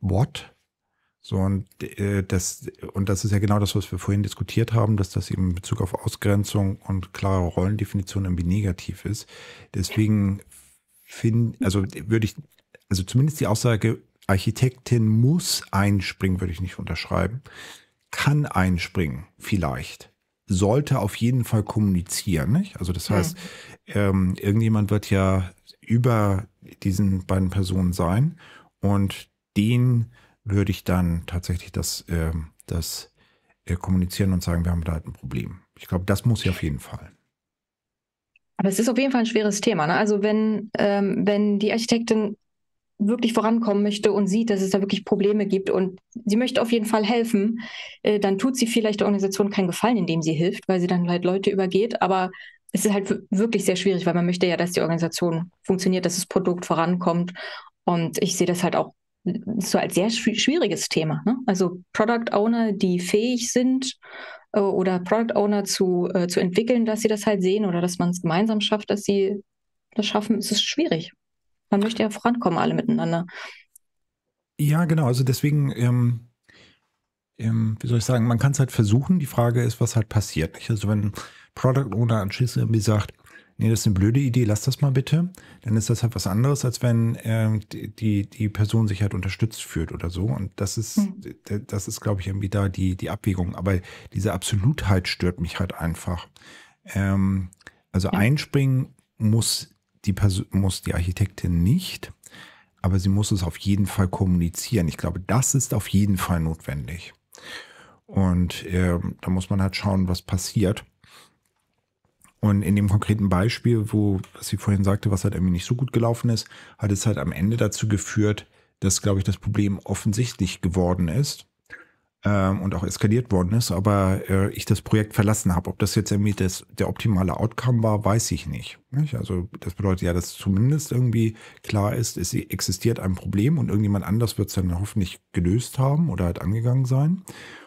What? So, und äh, das, und das ist ja genau das, was wir vorhin diskutiert haben, dass das eben in Bezug auf Ausgrenzung und klare Rollendefinition irgendwie negativ ist. Deswegen finde, also würde ich, also zumindest die Aussage, Architektin muss einspringen, würde ich nicht unterschreiben. Kann einspringen, vielleicht sollte auf jeden Fall kommunizieren. Nicht? Also das heißt, ähm, irgendjemand wird ja über diesen beiden Personen sein und den würde ich dann tatsächlich das, äh, das äh, kommunizieren und sagen, wir haben da halt ein Problem. Ich glaube, das muss ja auf jeden Fall. Aber es ist auf jeden Fall ein schweres Thema. Ne? Also wenn, ähm, wenn die Architektin wirklich vorankommen möchte und sieht, dass es da wirklich Probleme gibt und sie möchte auf jeden Fall helfen, äh, dann tut sie vielleicht der Organisation keinen Gefallen, indem sie hilft, weil sie dann halt Leute übergeht. Aber es ist halt wirklich sehr schwierig, weil man möchte ja, dass die Organisation funktioniert, dass das Produkt vorankommt. Und ich sehe das halt auch so als sehr schwieriges Thema. Ne? Also Product Owner, die fähig sind äh, oder Product Owner zu, äh, zu entwickeln, dass sie das halt sehen oder dass man es gemeinsam schafft, dass sie das schaffen, ist es schwierig. Man möchte ja vorankommen, alle miteinander. Ja, genau. Also deswegen, ähm, ähm, wie soll ich sagen, man kann es halt versuchen. Die Frage ist, was halt passiert. Nicht? Also wenn Product Owner anschließend irgendwie sagt, nee, das ist eine blöde Idee, lass das mal bitte, dann ist das halt was anderes, als wenn äh, die, die Person sich halt unterstützt fühlt oder so. Und das ist, mhm. das ist, glaube ich, irgendwie da die, die Abwägung. Aber diese Absolutheit stört mich halt einfach. Ähm, also ja. einspringen muss die Person, muss die Architektin nicht, aber sie muss es auf jeden Fall kommunizieren. Ich glaube, das ist auf jeden Fall notwendig. Und äh, da muss man halt schauen, was passiert. Und in dem konkreten Beispiel, wo, was ich vorhin sagte, was halt irgendwie nicht so gut gelaufen ist, hat es halt am Ende dazu geführt, dass, glaube ich, das Problem offensichtlich geworden ist ähm, und auch eskaliert worden ist, aber äh, ich das Projekt verlassen habe. Ob das jetzt irgendwie das, der optimale Outcome war, weiß ich nicht, nicht. Also das bedeutet ja, dass zumindest irgendwie klar ist, es existiert ein Problem und irgendjemand anders wird es dann hoffentlich gelöst haben oder halt angegangen sein.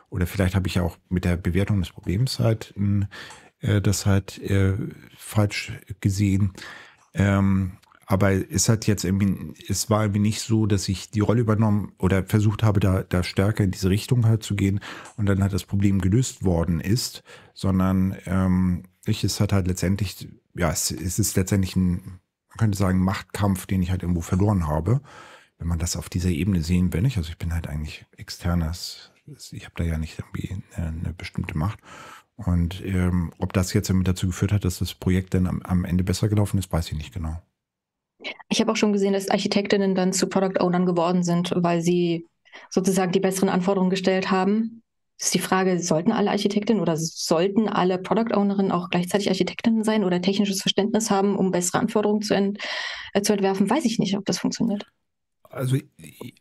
Oder vielleicht habe ich ja auch mit der Bewertung des Problems halt äh, das halt äh, falsch gesehen. Ähm, aber es hat jetzt irgendwie, es war irgendwie nicht so, dass ich die Rolle übernommen oder versucht habe, da, da stärker in diese Richtung halt zu gehen und dann hat das Problem gelöst worden ist, sondern ähm, ich, es hat halt letztendlich, ja, es, es ist letztendlich ein, man könnte sagen, Machtkampf, den ich halt irgendwo verloren habe, wenn man das auf dieser Ebene sehen will. Nicht? Also ich bin halt eigentlich externes, ich habe da ja nicht irgendwie eine, eine bestimmte Macht. Und ähm, ob das jetzt damit dazu geführt hat, dass das Projekt dann am, am Ende besser gelaufen ist, weiß ich nicht genau. Ich habe auch schon gesehen, dass Architektinnen dann zu Product Ownern geworden sind, weil sie sozusagen die besseren Anforderungen gestellt haben. Das ist die Frage, sollten alle Architektinnen oder sollten alle Product Ownerinnen auch gleichzeitig Architektinnen sein oder technisches Verständnis haben, um bessere Anforderungen zu, ent äh, zu entwerfen? Weiß ich nicht, ob das funktioniert. Also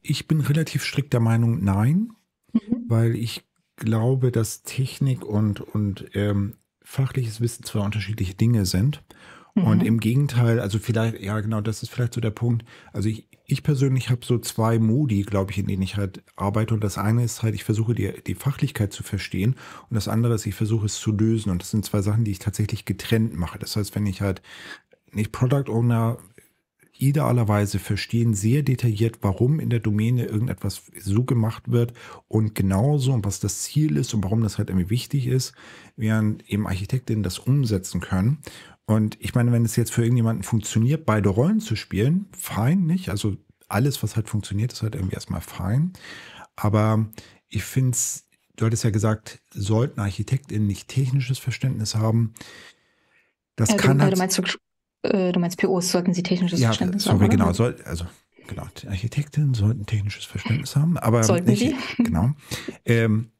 ich bin relativ strikt der Meinung, nein, mhm. weil ich glaube, dass Technik und, und ähm, fachliches Wissen zwei unterschiedliche Dinge sind. Mhm. Und im Gegenteil, also vielleicht, ja genau, das ist vielleicht so der Punkt. Also ich, ich persönlich habe so zwei Modi, glaube ich, in denen ich halt arbeite. Und das eine ist halt, ich versuche die, die Fachlichkeit zu verstehen. Und das andere ist, ich versuche es zu lösen. Und das sind zwei Sachen, die ich tatsächlich getrennt mache. Das heißt, wenn ich halt nicht Product Owner idealerweise verstehen sehr detailliert, warum in der Domäne irgendetwas so gemacht wird und genauso und was das Ziel ist und warum das halt irgendwie wichtig ist, während eben Architektinnen das umsetzen können. Und ich meine, wenn es jetzt für irgendjemanden funktioniert, beide Rollen zu spielen, fein, nicht? Also alles, was halt funktioniert, ist halt irgendwie erstmal fein. Aber ich finde es, du hattest ja gesagt, sollten ArchitektInnen nicht technisches Verständnis haben. Das ja, äh, kann genau, halt, du, meinst, äh, du meinst POs, sollten sie technisches ja, Verständnis sorry, haben? Sorry, genau. Soll, also, genau, Architektinnen sollten technisches Verständnis haben, aber sollten nicht, sie? genau. Ähm,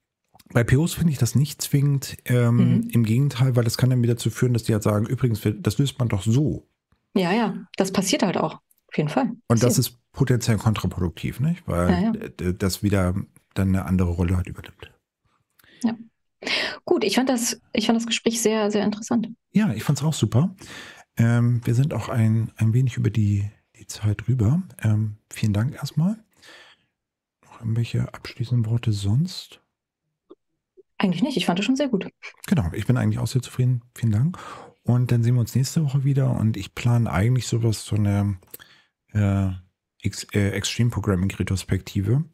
bei POs finde ich das nicht zwingend. Ähm, mhm. Im Gegenteil, weil das kann dann wieder dazu führen, dass die halt sagen, übrigens, das löst man doch so. Ja, ja, das passiert halt auch. Auf jeden Fall. Und das ist potenziell kontraproduktiv, nicht? Weil ja, ja. das wieder dann eine andere Rolle halt übernimmt. Ja. Gut, ich fand das, ich fand das Gespräch sehr, sehr interessant. Ja, ich fand es auch super. Ähm, wir sind auch ein, ein wenig über die, die Zeit rüber. Ähm, vielen Dank erstmal. Noch irgendwelche abschließenden Worte sonst? Eigentlich nicht. Ich fand es schon sehr gut. Genau. Ich bin eigentlich auch sehr zufrieden. Vielen Dank. Und dann sehen wir uns nächste Woche wieder. Und ich plane eigentlich sowas, so eine äh, Ex äh, Extreme Programming Retrospektive.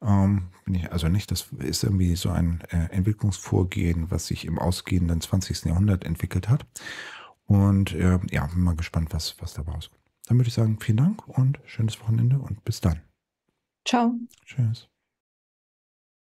Ähm, ich, also nicht, das ist irgendwie so ein äh, Entwicklungsvorgehen, was sich im ausgehenden 20. Jahrhundert entwickelt hat. Und ähm, ja, bin mal gespannt, was, was dabei rauskommt. Dann würde ich sagen, vielen Dank und schönes Wochenende und bis dann. Ciao. Tschüss.